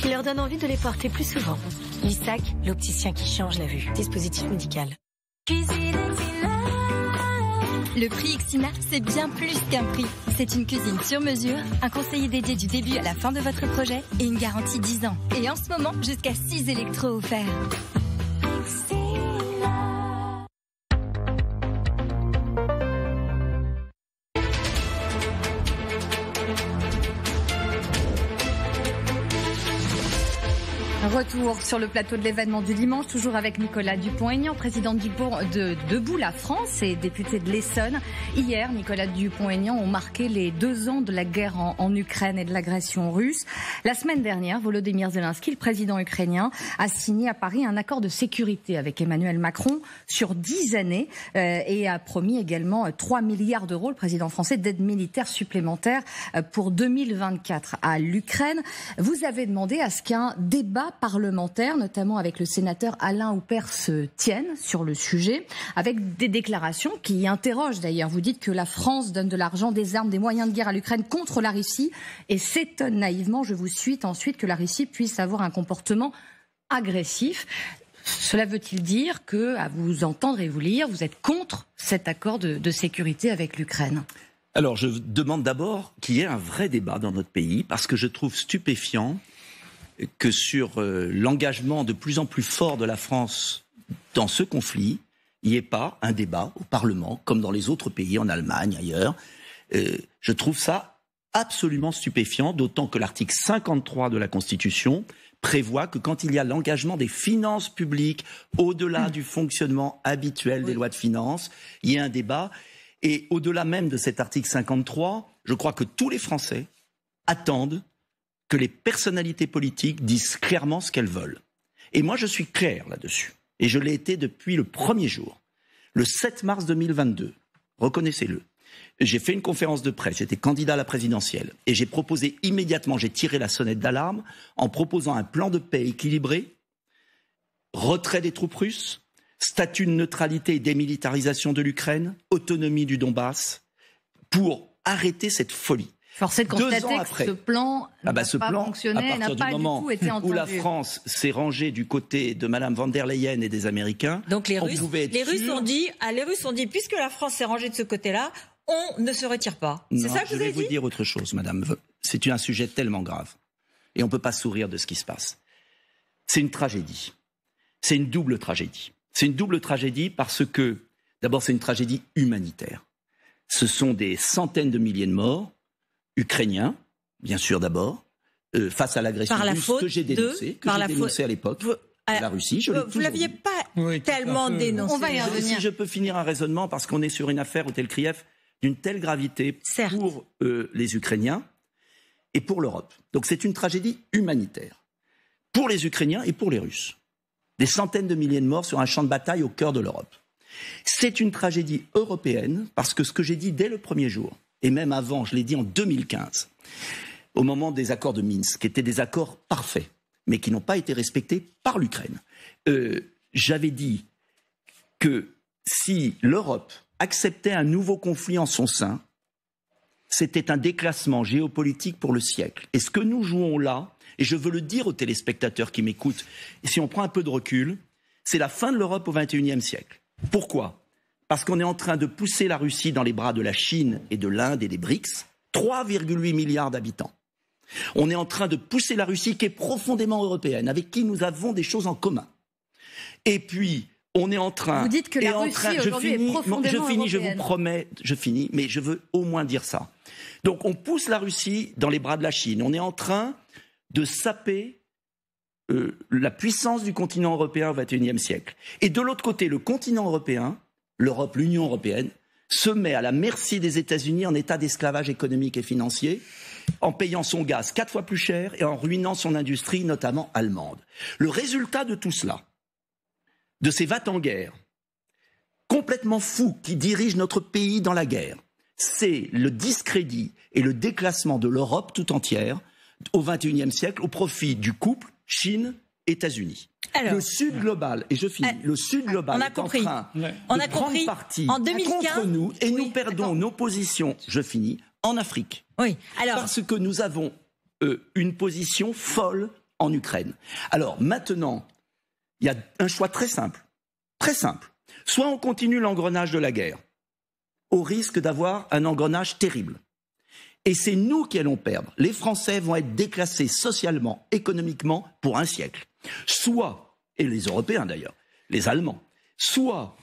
qui leur donne envie de les porter plus souvent. Lissac, l'opticien qui change la vue. Dispositif médical. Le prix Xina, c'est bien plus qu'un prix. C'est une cuisine sur mesure, un conseiller dédié du début à la fin de votre projet et une garantie 10 ans. Et en ce moment, jusqu'à 6 électros offerts. Retour sur le plateau de l'événement du dimanche, toujours avec Nicolas Dupont-Aignan, président du de Debout la France et député de l'Essonne. Hier, Nicolas Dupont-Aignan ont marqué les deux ans de la guerre en, Ukraine et de l'agression russe. La semaine dernière, Volodymyr Zelensky, le président ukrainien, a signé à Paris un accord de sécurité avec Emmanuel Macron sur dix années euh, et a promis également 3 milliards d'euros, le président français, d'aide militaire supplémentaire euh, pour 2024 à l'Ukraine. Vous avez demandé à ce qu'un débat parlementaires, notamment avec le sénateur Alain Houpert, se tiennent sur le sujet, avec des déclarations qui interrogent d'ailleurs. Vous dites que la France donne de l'argent, des armes, des moyens de guerre à l'Ukraine contre la Russie et s'étonne naïvement, je vous suis ensuite, que la Russie puisse avoir un comportement agressif. Cela veut-il dire que, à vous entendre et vous lire, vous êtes contre cet accord de sécurité avec l'Ukraine Alors, je demande d'abord qu'il y ait un vrai débat dans notre pays, parce que je trouve stupéfiant que sur euh, l'engagement de plus en plus fort de la France dans ce conflit, il n'y ait pas un débat au Parlement, comme dans les autres pays, en Allemagne, ailleurs. Euh, je trouve ça absolument stupéfiant, d'autant que l'article 53 de la Constitution prévoit que quand il y a l'engagement des finances publiques au-delà hmm. du fonctionnement habituel des lois de finances, il y a un débat. Et au-delà même de cet article 53, je crois que tous les Français attendent que les personnalités politiques disent clairement ce qu'elles veulent. Et moi, je suis clair là-dessus. Et je l'ai été depuis le premier jour. Le 7 mars 2022, reconnaissez-le, j'ai fait une conférence de presse, j'étais candidat à la présidentielle, et j'ai proposé immédiatement, j'ai tiré la sonnette d'alarme en proposant un plan de paix équilibré, retrait des troupes russes, statut de neutralité et démilitarisation de l'Ukraine, autonomie du Donbass, pour arrêter cette folie forcément de constater que ce plan ah bah n'a pas fonctionné, n'a pas du, été entendu. Où la France s'est rangée du côté de Mme van der Leyen et des Américains. Donc les Russes, ont dit, ah, les Russes ont dit, puisque la France s'est rangée de ce côté-là, on ne se retire pas. C'est ça que je vais vous dire autre chose, Madame. C'est un sujet tellement grave et on ne peut pas sourire de ce qui se passe. C'est une tragédie. C'est une double tragédie. C'est une double tragédie parce que, d'abord, c'est une tragédie humanitaire. Ce sont des centaines de milliers de morts Ukrainiens, bien sûr d'abord, euh, face à l'agression russe que j'ai dénoncée, que j'ai dénoncé à l'époque. À euh, la Russie, je Vous l'aviez pas tellement dénoncé. Si je peux finir un raisonnement, parce qu'on est sur une affaire au tel d'une telle gravité pour euh, les Ukrainiens et pour l'Europe. Donc c'est une tragédie humanitaire pour les Ukrainiens et pour les Russes. Des centaines de milliers de morts sur un champ de bataille au cœur de l'Europe. C'est une tragédie européenne parce que ce que j'ai dit dès le premier jour, et même avant, je l'ai dit en 2015, au moment des accords de Minsk, qui étaient des accords parfaits, mais qui n'ont pas été respectés par l'Ukraine. Euh, j'avais dit que si l'Europe acceptait un nouveau conflit en son sein, c'était un déclassement géopolitique pour le siècle. Et ce que nous jouons là, et je veux le dire aux téléspectateurs qui m'écoutent, si on prend un peu de recul, c'est la fin de l'Europe au XXIe siècle. Pourquoi parce qu'on est en train de pousser la Russie dans les bras de la Chine et de l'Inde et des BRICS, 3,8 milliards d'habitants. On est en train de pousser la Russie qui est profondément européenne, avec qui nous avons des choses en commun. Et puis, on est en train. Vous dites que la Russie je finis, est profondément je finis, je vous promets, je finis, mais je veux au moins dire ça. Donc, on pousse la Russie dans les bras de la Chine. On est en train de saper euh, la puissance du continent européen au XXIe siècle. Et de l'autre côté, le continent européen l'Europe, l'Union européenne, se met à la merci des États-Unis en état d'esclavage économique et financier, en payant son gaz quatre fois plus cher et en ruinant son industrie, notamment allemande. Le résultat de tout cela, de ces va en guerre complètement fous qui dirigent notre pays dans la guerre, c'est le discrédit et le déclassement de l'Europe tout entière au XXIe siècle au profit du couple Chine, États-Unis. le Sud global, et je finis, ah, le Sud ah, global on en train de prendre parti 2015, contre nous et nous perdons nos positions, je finis, en Afrique. Parce que nous avons euh, une position folle en Ukraine. Alors maintenant, il y a un choix très simple, très simple. Soit on continue l'engrenage de la guerre, au risque d'avoir un engrenage terrible. Et c'est nous qui allons perdre. Les Français vont être déclassés socialement, économiquement, pour un siècle. Soit, et les Européens d'ailleurs, les Allemands, soit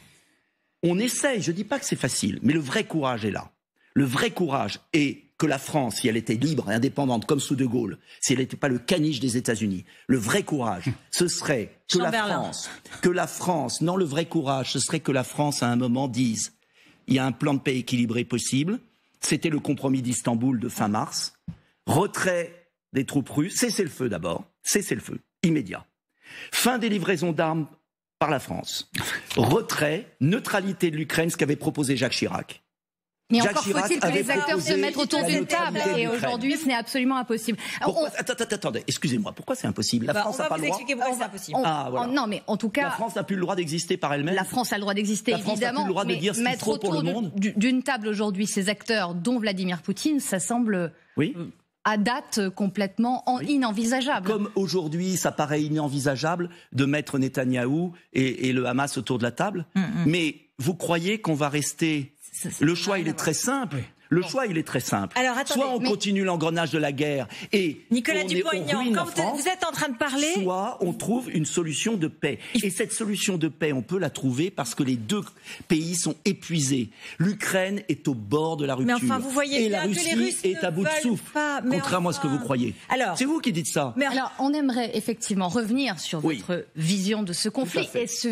on essaye, je ne dis pas que c'est facile, mais le vrai courage est là. Le vrai courage est que la France, si elle était libre et indépendante comme sous De Gaulle, si elle n'était pas le caniche des États-Unis, le vrai courage, ce serait que la France, que la France, non le vrai courage, ce serait que la France à un moment dise, il y a un plan de paix équilibré possible, c'était le compromis d'Istanbul de fin mars, retrait des troupes russes, cessez le feu d'abord, cessez le feu, immédiat. Fin des livraisons d'armes par la France. Retrait, neutralité de l'Ukraine, ce qu'avait proposé Jacques Chirac. Mais encore faut-il que les acteurs se mettent autour d'une table et aujourd'hui ce n'est absolument impossible. attendez, excusez-moi, pourquoi c'est impossible La bah, France n'a pas le droit. Non, mais en tout cas, la France n'a plus le droit d'exister par elle-même. La France a le droit d'exister évidemment. Plus de dire mettre autour D'une table aujourd'hui ces acteurs, dont Vladimir Poutine, ça semble. Oui à date complètement inenvisageable. Comme aujourd'hui, ça paraît inenvisageable de mettre Netanyahou et, le Hamas autour de la table. Mm, mm. Mais vous croyez qu'on va rester... le choix, il est très simple. Le choix, il est très simple. soit on continue l'engrenage de la guerre et Nicolas Dupont-Aignan, France, vous êtes en train de parler, soit on trouve une solution de paix. Et cette solution de paix, on peut la trouver parce que les deux pays sont épuisés. L'Ukraine est au bord de la rupture. et la Russie est à bout de souffle, contrairement à ce que vous croyez. c'est vous qui dites ça. Mais alors, on aimerait effectivement revenir sur votre vision de ce conflit et, ce...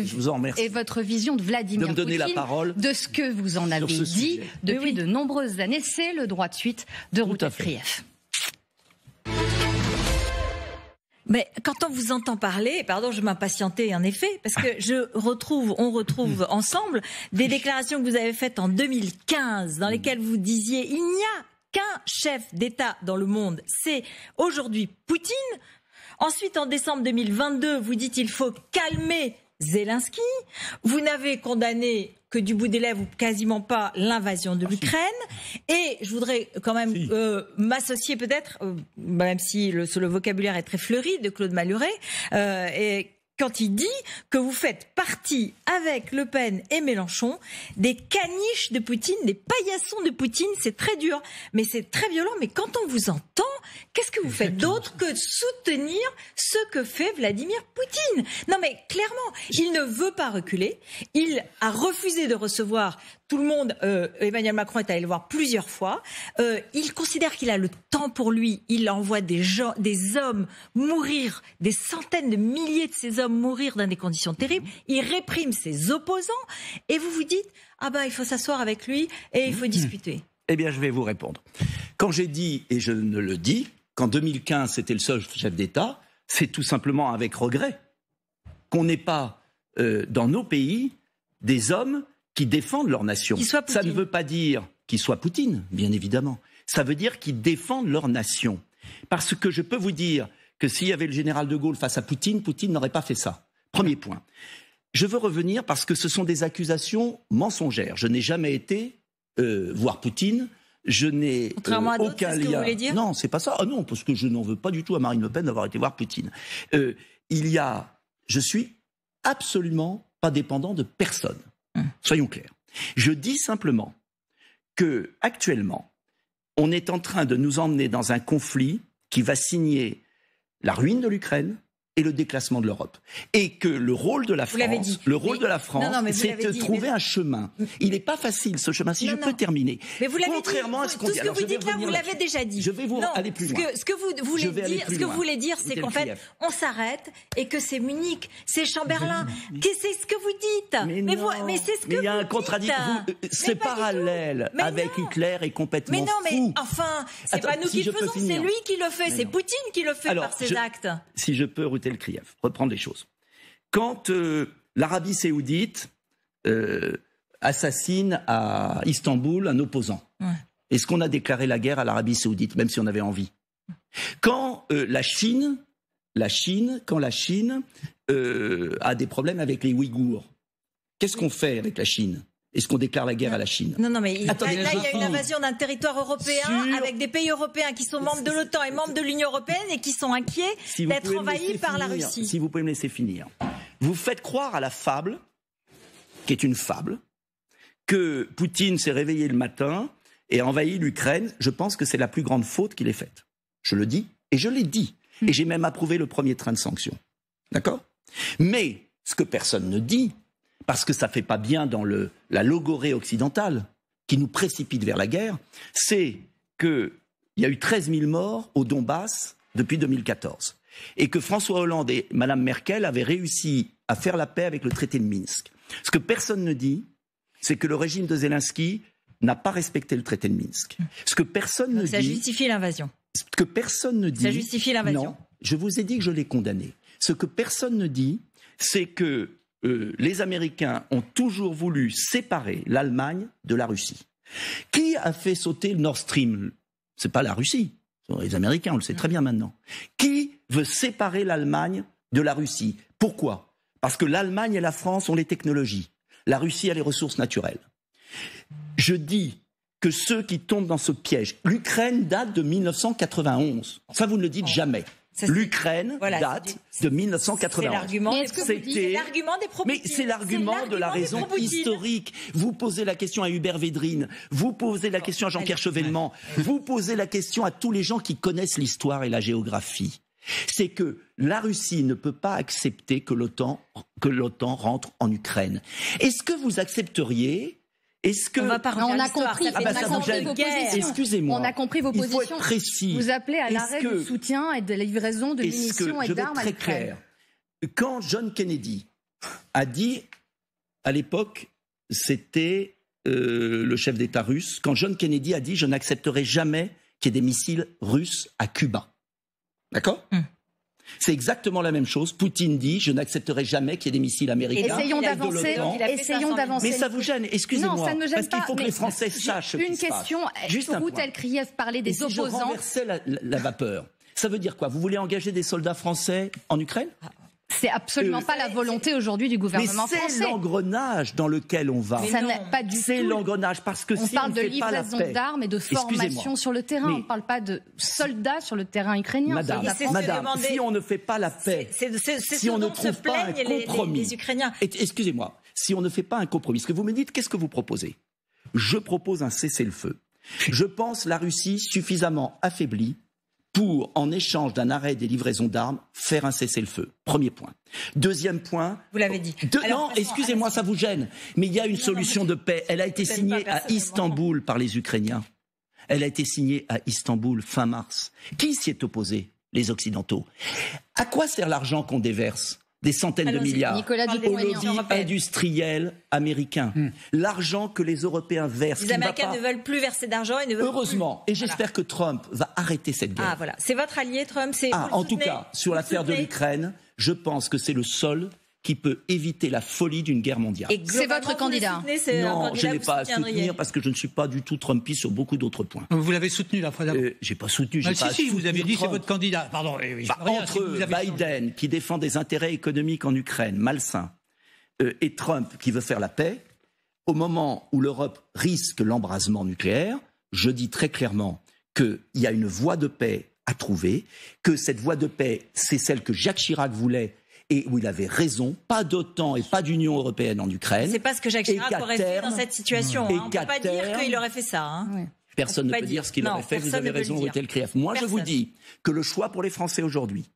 et votre vision de Vladimir Poutine, de ce que vous en avez dit depuis de nombreuses années. C'est le droit de suite de Route Mais quand on vous entend parler, pardon, je m'impatientais en effet, parce que je retrouve, on retrouve hmm. ensemble des déclarations que vous avez faites en 2015, dans hmm. lesquelles vous disiez il n'y a qu'un chef d'État dans le monde, c'est aujourd'hui Poutine. Ensuite, en décembre 2022, vous dites il faut calmer Zelensky. Vous n'avez condamné que du bout des lèvres ou quasiment pas l'invasion de ah, l'Ukraine. Et je voudrais quand même euh, m'associer peut-être, euh, même si le, vocabulaire est très fleuri de Claude Maluret, euh, et quand il dit que vous faites partie avec Le Pen et Mélenchon des caniches de Poutine, des paillassons de Poutine. C'est très dur, mais c'est très violent. Mais quand on vous entend, qu'est-ce que vous faites d'autre que soutenir ce que fait Vladimir Poutine Non, mais clairement, il ne veut pas reculer. Il a refusé de recevoir tout le monde. Euh, Emmanuel Macron est allé le voir plusieurs fois. Euh, il considère qu'il a le temps pour lui. Il envoie des gens, des hommes mourir, des centaines de milliers de ces hommes mourir dans des conditions terribles, mhm. il réprime ses opposants, et vous vous dites, ah ben il faut s'asseoir avec lui et il faut mhm. discuter. Eh bien, je vais vous répondre. Quand j'ai dit, et je ne le dis, qu'en 2015, c'était le seul chef d'État, c'est tout simplement avec regret qu'on n'ait pas euh, dans nos pays des hommes qui défendent leur nation. Ça ne veut pas dire qu'ils soient Poutine, bien évidemment. Ça veut dire qu'ils défendent leur nation. Parce que je peux vous dire que s'il y avait le général de Gaulle face à Poutine, Poutine n'aurait pas fait ça. Premier point. Je veux revenir parce que ce sont des accusations mensongères. Je n'ai jamais été euh, voir Poutine. Je n'ai euh, aucun lien. vous dire non, c'est pas ça. Ah non, parce que je n'en veux pas du tout à Marine Le Pen d'avoir été voir Poutine. Euh, il y a, je suis absolument pas dépendant de personne. Hum. Soyons clairs. Je dis simplement que actuellement, on est en train de nous emmener dans un conflit qui va signer la ruine de l'Ukraine, et le déclassement de l'Europe. Et que le rôle de la France, le rôle de la France, c'est de trouver un chemin. Mm. Il n'est pas facile ce chemin. Si je peux terminer, mais vous contrairement dit, à ce qu'on tout ce que vous dites là, vous l'avez déjà dit. Je vais vous aller plus loin. Ce que, vous voulez dire, ce que vous voulez dire, c'est qu'en fait, on s'arrête et que c'est Munich, c'est Chamberlain. C'est ce que vous dites. Mais, mais, mais c'est ce que vous Il y a un contradictoire. Euh, c'est parallèle avec Hitler et complètement Mais non, mais enfin, c'est pas nous qui le faisons, c'est lui qui le fait, c'est Poutine qui le fait par ses actes. Si je peux le CRIEF, reprendre les choses. Quand euh, l'Arabie saoudite euh, assassine à Istanbul un opposant, est-ce qu'on a déclaré la guerre à l'Arabie saoudite, même si on avait envie Quand euh, la Chine, la Chine, quand la Chine a des problèmes avec les Ouïghours, qu'est-ce qu'on fait avec la Chine est-ce qu'on déclare la guerre à la Chine Non, non, mais il, là, il y a une invasion d'un territoire européen avec des pays européens qui sont membres de l'OTAN et membres de l'Union européenne et qui sont inquiets d'être envahis par la Russie. Si vous pouvez me laisser finir. Vous faites croire à la fable, qui est une fable, que Poutine s'est réveillé le matin et a envahi l'Ukraine. Je pense que c'est la plus grande faute qu'il ait faite. Je le dis et je l'ai dit. Et j'ai même approuvé le premier train de sanctions. D'accord Mais ce que personne ne dit, parce que ça ne fait pas bien dans la logorée occidentale qui nous précipite vers la guerre, c'est qu'il y a eu 13 000 morts au Donbass depuis 2014 et que François Hollande et Mme Merkel avaient réussi à faire la paix avec le traité de Minsk. Ce que personne ne dit, c'est que le régime de Zelensky n'a pas respecté le traité de Minsk. Ce que personne ne dit. Ça justifie l'invasion. Ce que personne ne dit. Ça justifie l'invasion. Non, je vous ai dit que je l'ai condamné. Ce que personne ne dit, c'est que euh, les Américains ont toujours voulu séparer l'Allemagne de la Russie. Qui a fait sauter le Nord Stream Ce n'est pas la Russie, ce sont les Américains, on le sait très bien maintenant. Qui veut séparer l'Allemagne de la Russie Pourquoi Parce que l'Allemagne et la France ont les technologies. La Russie a les ressources naturelles. Je dis que ceux qui tombent dans ce piège, l'Ukraine date de 1991. Ça, vous ne le dites oh. jamais. L'Ukraine date de 1980. C'est l'argument des Mais c'est l'argument de la raison historique. Vous posez la question à Hubert Védrine, vous posez la question à Jean-Pierre Chevènement, vous posez la question à tous les gens qui connaissent l'histoire et la géographie. C'est que la Russie ne peut pas accepter que l'OTAN rentre en Ukraine. Est-ce que vous accepteriez est-ce que on, a compris, vos positions. Excusez-moi. Il faut être précis. Vous appelez à l'arrêt du soutien et de la livraison de munitions et d'armes à clair. Quand John Kennedy a dit à l'époque, c'était euh, le chef d'État russe, quand John Kennedy a dit je n'accepterai jamais qu'il y ait des missiles russes à Cuba. D'accord hmm. C'est exactement la même chose. Poutine dit je n'accepterai jamais qu'il y ait des missiles américains. Essayons d'avancer. Mais ça vous gêne Excusez-moi. Non, ça ne gêne pas. qu'il faut que les Français sachent. Une ce question. Euh, Juste un route, Kriev parlait des opposants. Si je renversais la vapeur. Ça veut dire quoi Vous voulez engager des soldats français en Ukraine c'est absolument euh, pas la volonté aujourd'hui du gouvernement mais français. C'est l'engrenage dans lequel on va. Ça pas du C'est l'engrenage parce que on si parle on de livraison d'armes et de formation sur le terrain. on ne parle pas de soldats sur le terrain ukrainien. Madame, demander, si on ne fait pas la paix, si on ne trouve pas un compromis, les, les, Ukrainiens. Excusez-moi, si on ne fait pas un compromis, ce que vous me dites, qu'est-ce que vous proposez Je propose un cessez-le-feu. Je pense la Russie suffisamment affaiblie pour, en échange d'un arrêt des livraisons d'armes, faire un cessez-le-feu. Premier point. Deuxième point. Vous l'avez dit. non, excusez-moi, ça vous gêne. Mais il y a une solution de paix. Elle a été signée à Istanbul par les Ukrainiens. Elle a été signée à Istanbul fin mars. Qui s'y est opposé Les Occidentaux. À quoi sert l'argent qu'on déverse des centaines de milliards Nicolas au industriel américain. L'argent que les Européens versent. Les Américains ne veulent plus verser d'argent Heureusement. Et j'espère que Trump va arrêter cette guerre. Ah voilà. C'est votre allié, Trump. Ah, en tout cas, sur l'affaire de l'Ukraine, je pense que c'est le seul qui peut éviter la folie d'une guerre mondiale. C'est votre candidat. non, je n'ai pas à soutenir parce que je ne suis pas du tout Trumpiste sur beaucoup d'autres points. Vous l'avez soutenu la fois d'avant. j'ai pas soutenu. Ah, si, si, vous avez dit c'est votre candidat. Pardon. Eh bah, entre Biden qui défend des intérêts économiques en Ukraine, malsain, euh, et Trump qui veut faire la paix, au moment où l'Europe risque l'embrasement nucléaire, je dis très clairement qu'il y a une voie de paix à trouver, que cette voie de paix, c'est celle que Jacques Chirac voulait et où il avait raison, pas d'OTAN et pas d'Union européenne en Ukraine. C'est pas ce que Jacques Chirac aurait fait dans cette situation. Mmh. Hein. On ne peut pas dire qu'il aurait fait ça. Hein. Personne ne peut dire, ce qu'il aurait fait, vous avez raison, Rutel Moi, je vous dis que le choix pour les Français aujourd'hui,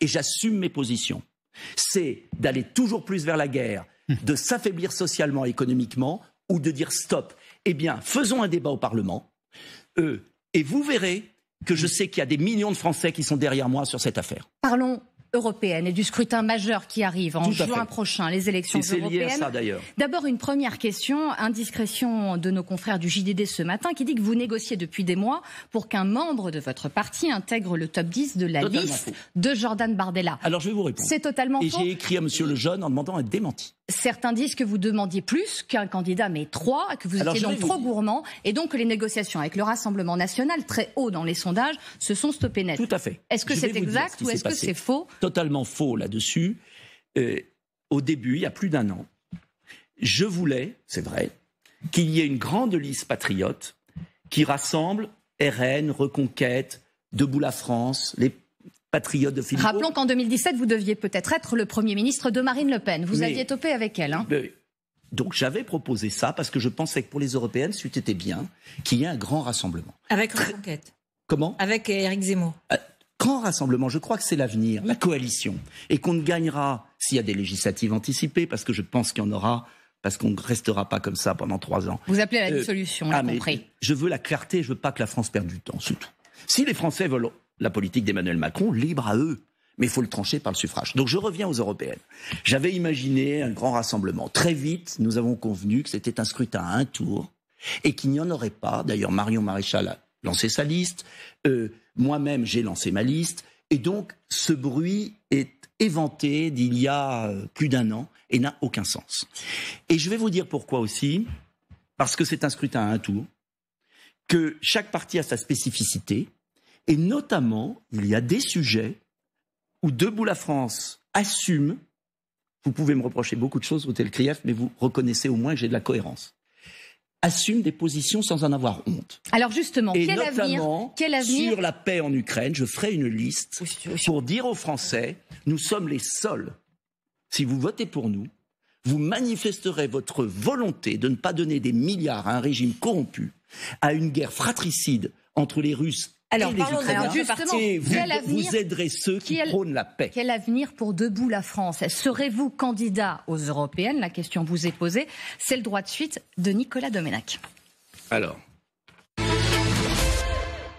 et j'assume mes positions, c'est d'aller toujours plus vers la guerre, mmh. de s'affaiblir socialement et économiquement, ou de dire stop. Eh bien, faisons un débat au Parlement, Eux et vous verrez que je mmh. sais qu'il y a des millions de Français qui sont derrière moi sur cette affaire. Parlons européenne et du scrutin majeur qui arrive en juin prochain, les élections européennes. D'abord, une première question, indiscrétion de nos confrères du JDD ce matin, qui dit que vous négociez depuis des mois pour qu'un membre de votre parti intègre le top 10 de la liste de Jordan Bardella. Alors, je vais vous répondre. C'est totalement faux. Et j'ai écrit à Monsieur Lejeune en demandant un démenti certains disent que vous demandiez plus qu'un candidat, mais trois, que vous étiez donc trop gourmand, et donc que les négociations avec le Rassemblement national, très haut dans les sondages, se sont stoppées net. Tout à fait. Est-ce que c'est exact ou est-ce que c'est faux Totalement faux là-dessus. Euh, au début, il y a plus d'un an, je voulais, c'est vrai, qu'il y ait une grande liste patriote qui rassemble RN, Reconquête, Debout la France, les patriote de Rappelons qu'en 2017, vous deviez peut-être être le Premier ministre de Marine Le Pen. Vous aviez topé avec elle. Hein. donc j'avais proposé ça parce que je pensais que pour les Européennes, c'eût été bien qu'il y ait un grand rassemblement. Avec Reconquête Comment Avec Éric Zemmour. Euh, grand rassemblement, je crois que c'est l'avenir, la coalition. Et qu'on ne gagnera, s'il y a des législatives anticipées, parce que je pense qu'il y en aura, parce qu'on ne restera pas comme ça pendant trois ans. Vous appelez la euh, dissolution, euh, ah, compris. Je veux la clarté, je veux pas que la France perde du temps, surtout. Si les Français veulent la politique d'Emmanuel Macron, libre à eux. Mais il faut le trancher par le suffrage. Donc je reviens aux européennes. J'avais imaginé un grand rassemblement. Très vite, nous avons convenu que c'était un scrutin à un tour et qu'il n'y en aurait pas. D'ailleurs, Marion Maréchal a lancé sa liste. Euh, moi-même, j'ai lancé ma liste. Et donc, ce bruit est éventé d'il y a euh, plus d'un an et n'a aucun sens. Et je vais vous dire pourquoi aussi, parce que c'est un scrutin à un tour, que chaque parti a sa spécificité, et notamment, il y a des sujets où Debout la France assume, vous pouvez me reprocher beaucoup de choses, Hôtel Krief, mais vous reconnaissez au moins que j'ai de la cohérence assume des positions sans en avoir honte. Alors justement, quel, avenir, quel avenir Sur la paix en Ukraine, je ferai une liste pour dire aux Français, nous sommes les seuls, si vous votez pour nous, vous manifesterez votre volonté de ne pas donner des milliards à un régime corrompu, à une guerre fratricide entre les Russes alors, justement, vous, aiderez ceux qui prônent la paix. Quel avenir pour Debout la France Serez-vous candidat aux européennes La question vous est posée. C'est le droit de suite de Nicolas Domenac. Alors,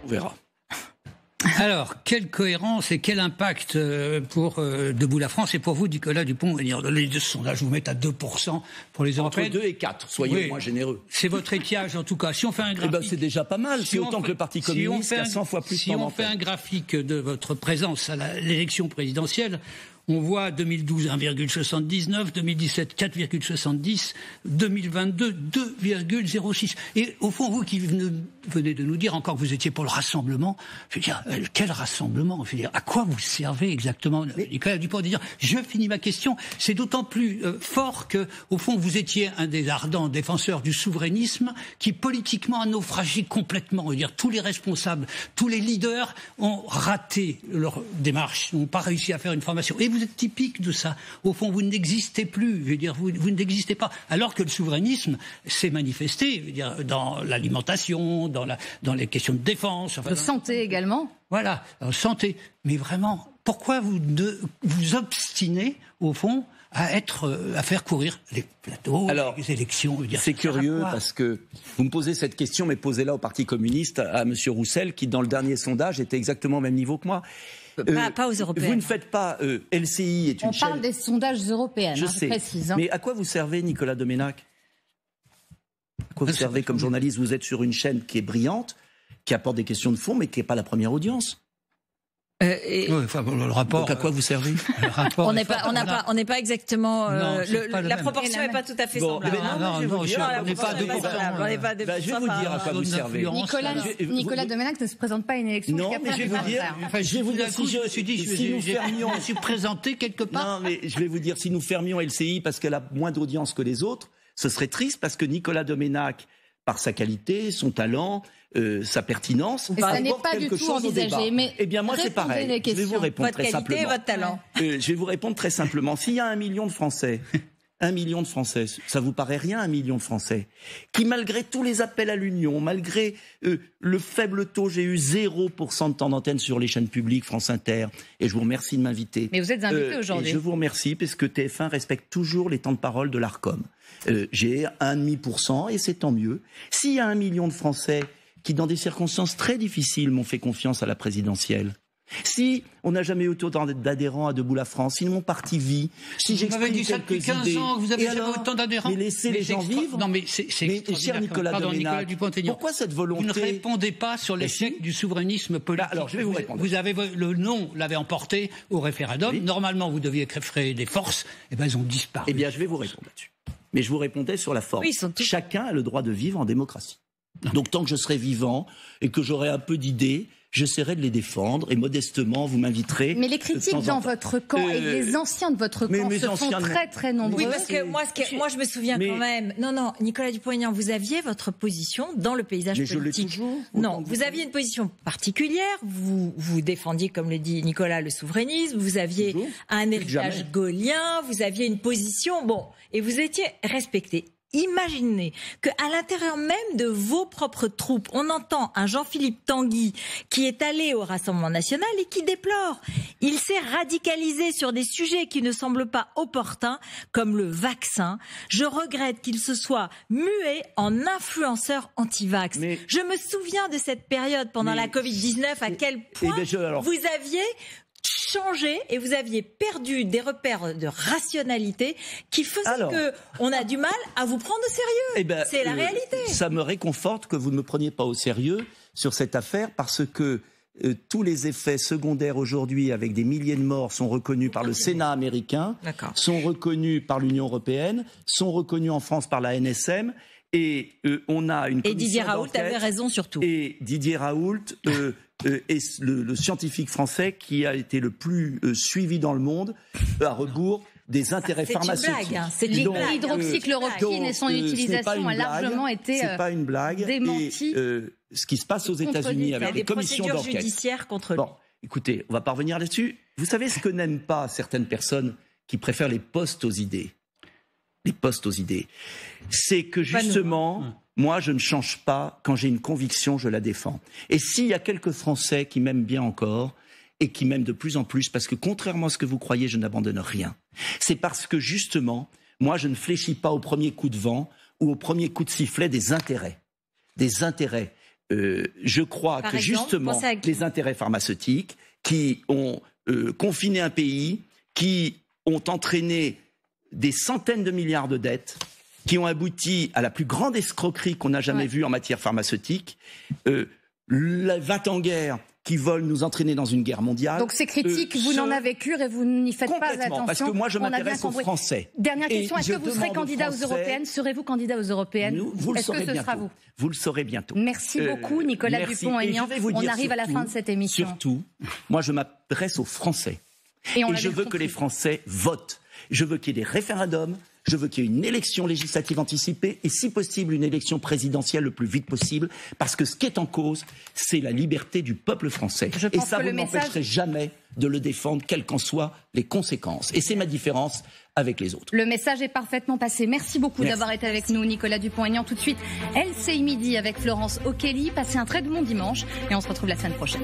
on verra. Alors, quelle cohérence et quel impact euh, pour euh, Debout la France et pour vous, Nicolas Dupont Les deux sondages vous mettent à 2% pour les Entre 2 et 4, soyez moins généreux. C'est votre étiage en tout cas. Si on fait un eh ben, graphique... c'est déjà pas mal, si autant que le Parti communiste si on fait un, fois plus fait un graphique de votre présence à l'élection présidentielle, on voit 2012 1,79, 2017 4,70, 2022 2,06. Et au fond, vous qui venez de nous dire, encore que vous étiez pour le rassemblement, je veux dire, euh, quel rassemblement Je veux dire, à quoi vous servez exactement Nicolas Dupont de dire, je finis ma question, c'est d'autant plus euh, fort que, au fond, vous étiez un des ardents défenseurs du souverainisme qui, politiquement, a naufragé complètement. Je veux dire, tous les responsables, tous les leaders ont raté leur démarche, n'ont pas réussi à faire une formation. Et vous êtes typique de ça. Au fond, vous n'existez plus, je veux dire, vous, vous n'existez pas. Alors que le souverainisme s'est manifesté, je veux dire, dans l'alimentation, dans, les questions de défense. de santé également Voilà, euh, santé. Mais vraiment, pourquoi vous vous obstinez, au fond, à, être, euh, à faire courir les plateaux, les élections C'est curieux ah, ah, parce que vous me posez cette question, mais posez-la au Parti communiste, à M. Roussel, qui, dans le dernier sondage, était exactement au même niveau que moi. Pas, euh, aux Européens. Vous ne faites pas LCI est une On parle des sondages européens, je, hein, hein. Mais à quoi vous servez, Nicolas Doménac vous servez comme journaliste Vous êtes sur une chaîne qui est brillante, qui apporte des questions de fond, mais qui n'est pas la première audience. Euh, le rapport. Donc à quoi vous servez euh, On n'est pas, exactement. Euh, la proportion n'est pas tout à fait bon, semblable. non, eh ben, non, hein. non, je, hein, on n'est pas, pas de. Bah, je vais vous dire à quoi vous servez. Nicolas, Nicolas Domenac ne se présente pas à une élection. Non, mais je vais vous dire. Enfin, je vais vous dire si je suis dit, si nous fermions, suis présenté quelque part. Non, mais je vais vous dire si nous fermions LCI parce qu'elle a moins d'audience que les autres ce serait triste parce que Nicolas Doménac, par sa qualité, son talent, euh, sa pertinence. ça n'est pas du tout envisagé. eh bien, moi, c'est pareil. Je vais vous répondre très simplement. Euh, je vais vous répondre très simplement. S'il y a un million de Français, un million de Français, ça vous paraît rien, un million de Français, qui, malgré tous les appels à l'union, malgré euh, le faible taux, j'ai eu 0% de temps d'antenne sur les chaînes publiques France Inter, et je vous remercie de m'inviter. Mais vous êtes invité aujourd'hui. Je vous remercie, parce que TF1 respecte toujours les temps de parole de l'ARCOM euh, j'ai 1,5% et c'est tant mieux. S'il y a un million de Français qui, dans des circonstances très difficiles, m'ont fait confiance à la présidentielle, si on n'a jamais eu autant d'adhérents à Debout la France, si mon parti vit, si j'exprime quelques idées... Vous avez dit ça depuis 15 ans, vous avez jamais autant d'adhérents. Mais laissez les gens vivre. Non mais c'est cher Nicolas, Pardon, Nicolas Pourquoi cette volonté Vous ne répondez pas sur l'échec du souverainisme bah, politique. alors je vais vous répondre. Vous avez le nom l'avait emporté au référendum. Normalement vous deviez créer des forces, et eh ben elles ont disparu. Eh bien je vais vous répondre là-dessus. Mais je vous répondais sur la forme. Chacun a le droit de vivre en démocratie. Donc tant que je serai vivant et que j'aurai un peu d'idées j'essaierai de les défendre et modestement vous m'inviterez. Mais les critiques dans votre camp euh, et les anciens de votre camp se font très très nombreux. Oui, parce que moi, moi je me souviens quand même. Non, non, Nicolas Dupont-Aignan, vous aviez votre position dans le paysage politique. Je toujours, non, vous, aviez une position particulière. Vous vous défendiez, comme le dit Nicolas, le souverainisme. Vous aviez un héritage gaulien. Vous aviez une position. Bon, et vous étiez respecté imaginez qu'à l'intérieur même de vos propres troupes, on entend un Jean-Philippe Tanguy qui est allé au Rassemblement national et qui déplore. Il s'est radicalisé sur des sujets qui ne semblent pas opportuns, comme le vaccin. Je regrette qu'il se soit mué en influenceur anti-vax. Je me souviens de cette période pendant la Covid-19 à quel eh point vous aviez changé et vous aviez perdu des repères de rationalité qui faisaient qu'on que on a du mal à vous prendre au sérieux. Eh ben, C'est la euh, réalité. Ça me réconforte que vous ne me preniez pas au sérieux sur cette affaire parce que euh, tous les effets secondaires aujourd'hui, avec des milliers de morts, sont reconnus par le Sénat américain, sont reconnus par l'Union européenne, sont reconnus en France par la NSM, et euh, on a une. Et Didier Raoult avait raison surtout. Et Didier Raoult euh, euh, est le, scientifique français qui a été le plus suivi dans le monde à rebours des intérêts ah, pharmaceutiques. blague. Hein. C'est L'hydroxychloroquine et son utilisation a largement été pas une blague. ce qui se passe aux États-Unis avec les commissions d'enquête. judiciaires contre Bon, écoutez, on va parvenir là-dessus. Vous savez ce que n'aiment pas certaines personnes qui préfèrent les postes aux idées les postes aux idées. C'est que justement, mmh. moi, je ne change pas. Quand j'ai une conviction, je la défends. Et s'il y a quelques Français qui m'aiment bien encore, et qui m'aiment de plus en plus, parce que contrairement à ce que vous croyez, je n'abandonne rien. C'est parce que justement, moi, je ne fléchis pas au premier coup de vent ou au premier coup de sifflet des intérêts. Des intérêts. Euh, je crois que justement, les intérêts pharmaceutiques qui ont euh, confiné un pays, qui ont entraîné des centaines de milliards de dettes qui ont abouti à la plus grande escroquerie qu'on a jamais vue en matière pharmaceutique. Euh, la va en guerre qui veulent nous entraîner dans une guerre mondiale. Donc ces euh, critiques, vous n'en avez cure et vous n'y faites pas attention. Parce que moi, je m'intéresse aux Français. Dernière question, est-ce que vous serez candidat aux européennes Serez-vous candidat aux européennes nous, vous le Est-ce que ce sera vous Vous le saurez bientôt. Merci euh, beaucoup, Nicolas Dupont-Aignan. On arrive à la fin de cette émission. Surtout, moi, je m'adresse aux Français. Et, je veux que les Français votent. Je veux qu'il y ait des référendums. Je veux qu'il y ait une élection législative anticipée et, si possible, une élection présidentielle le plus vite possible, parce que ce qui est en cause, c'est la liberté du peuple français. et ça, vous ne jamais de le défendre, quelles qu'en soient les conséquences. Et c'est ma différence avec les autres. Le message est parfaitement passé. Merci beaucoup d'avoir été avec nous, Nicolas Dupont-Aignan. Tout de suite, LCI Midi avec Florence O'Kelly. Passez un très bon dimanche et on se retrouve la semaine prochaine.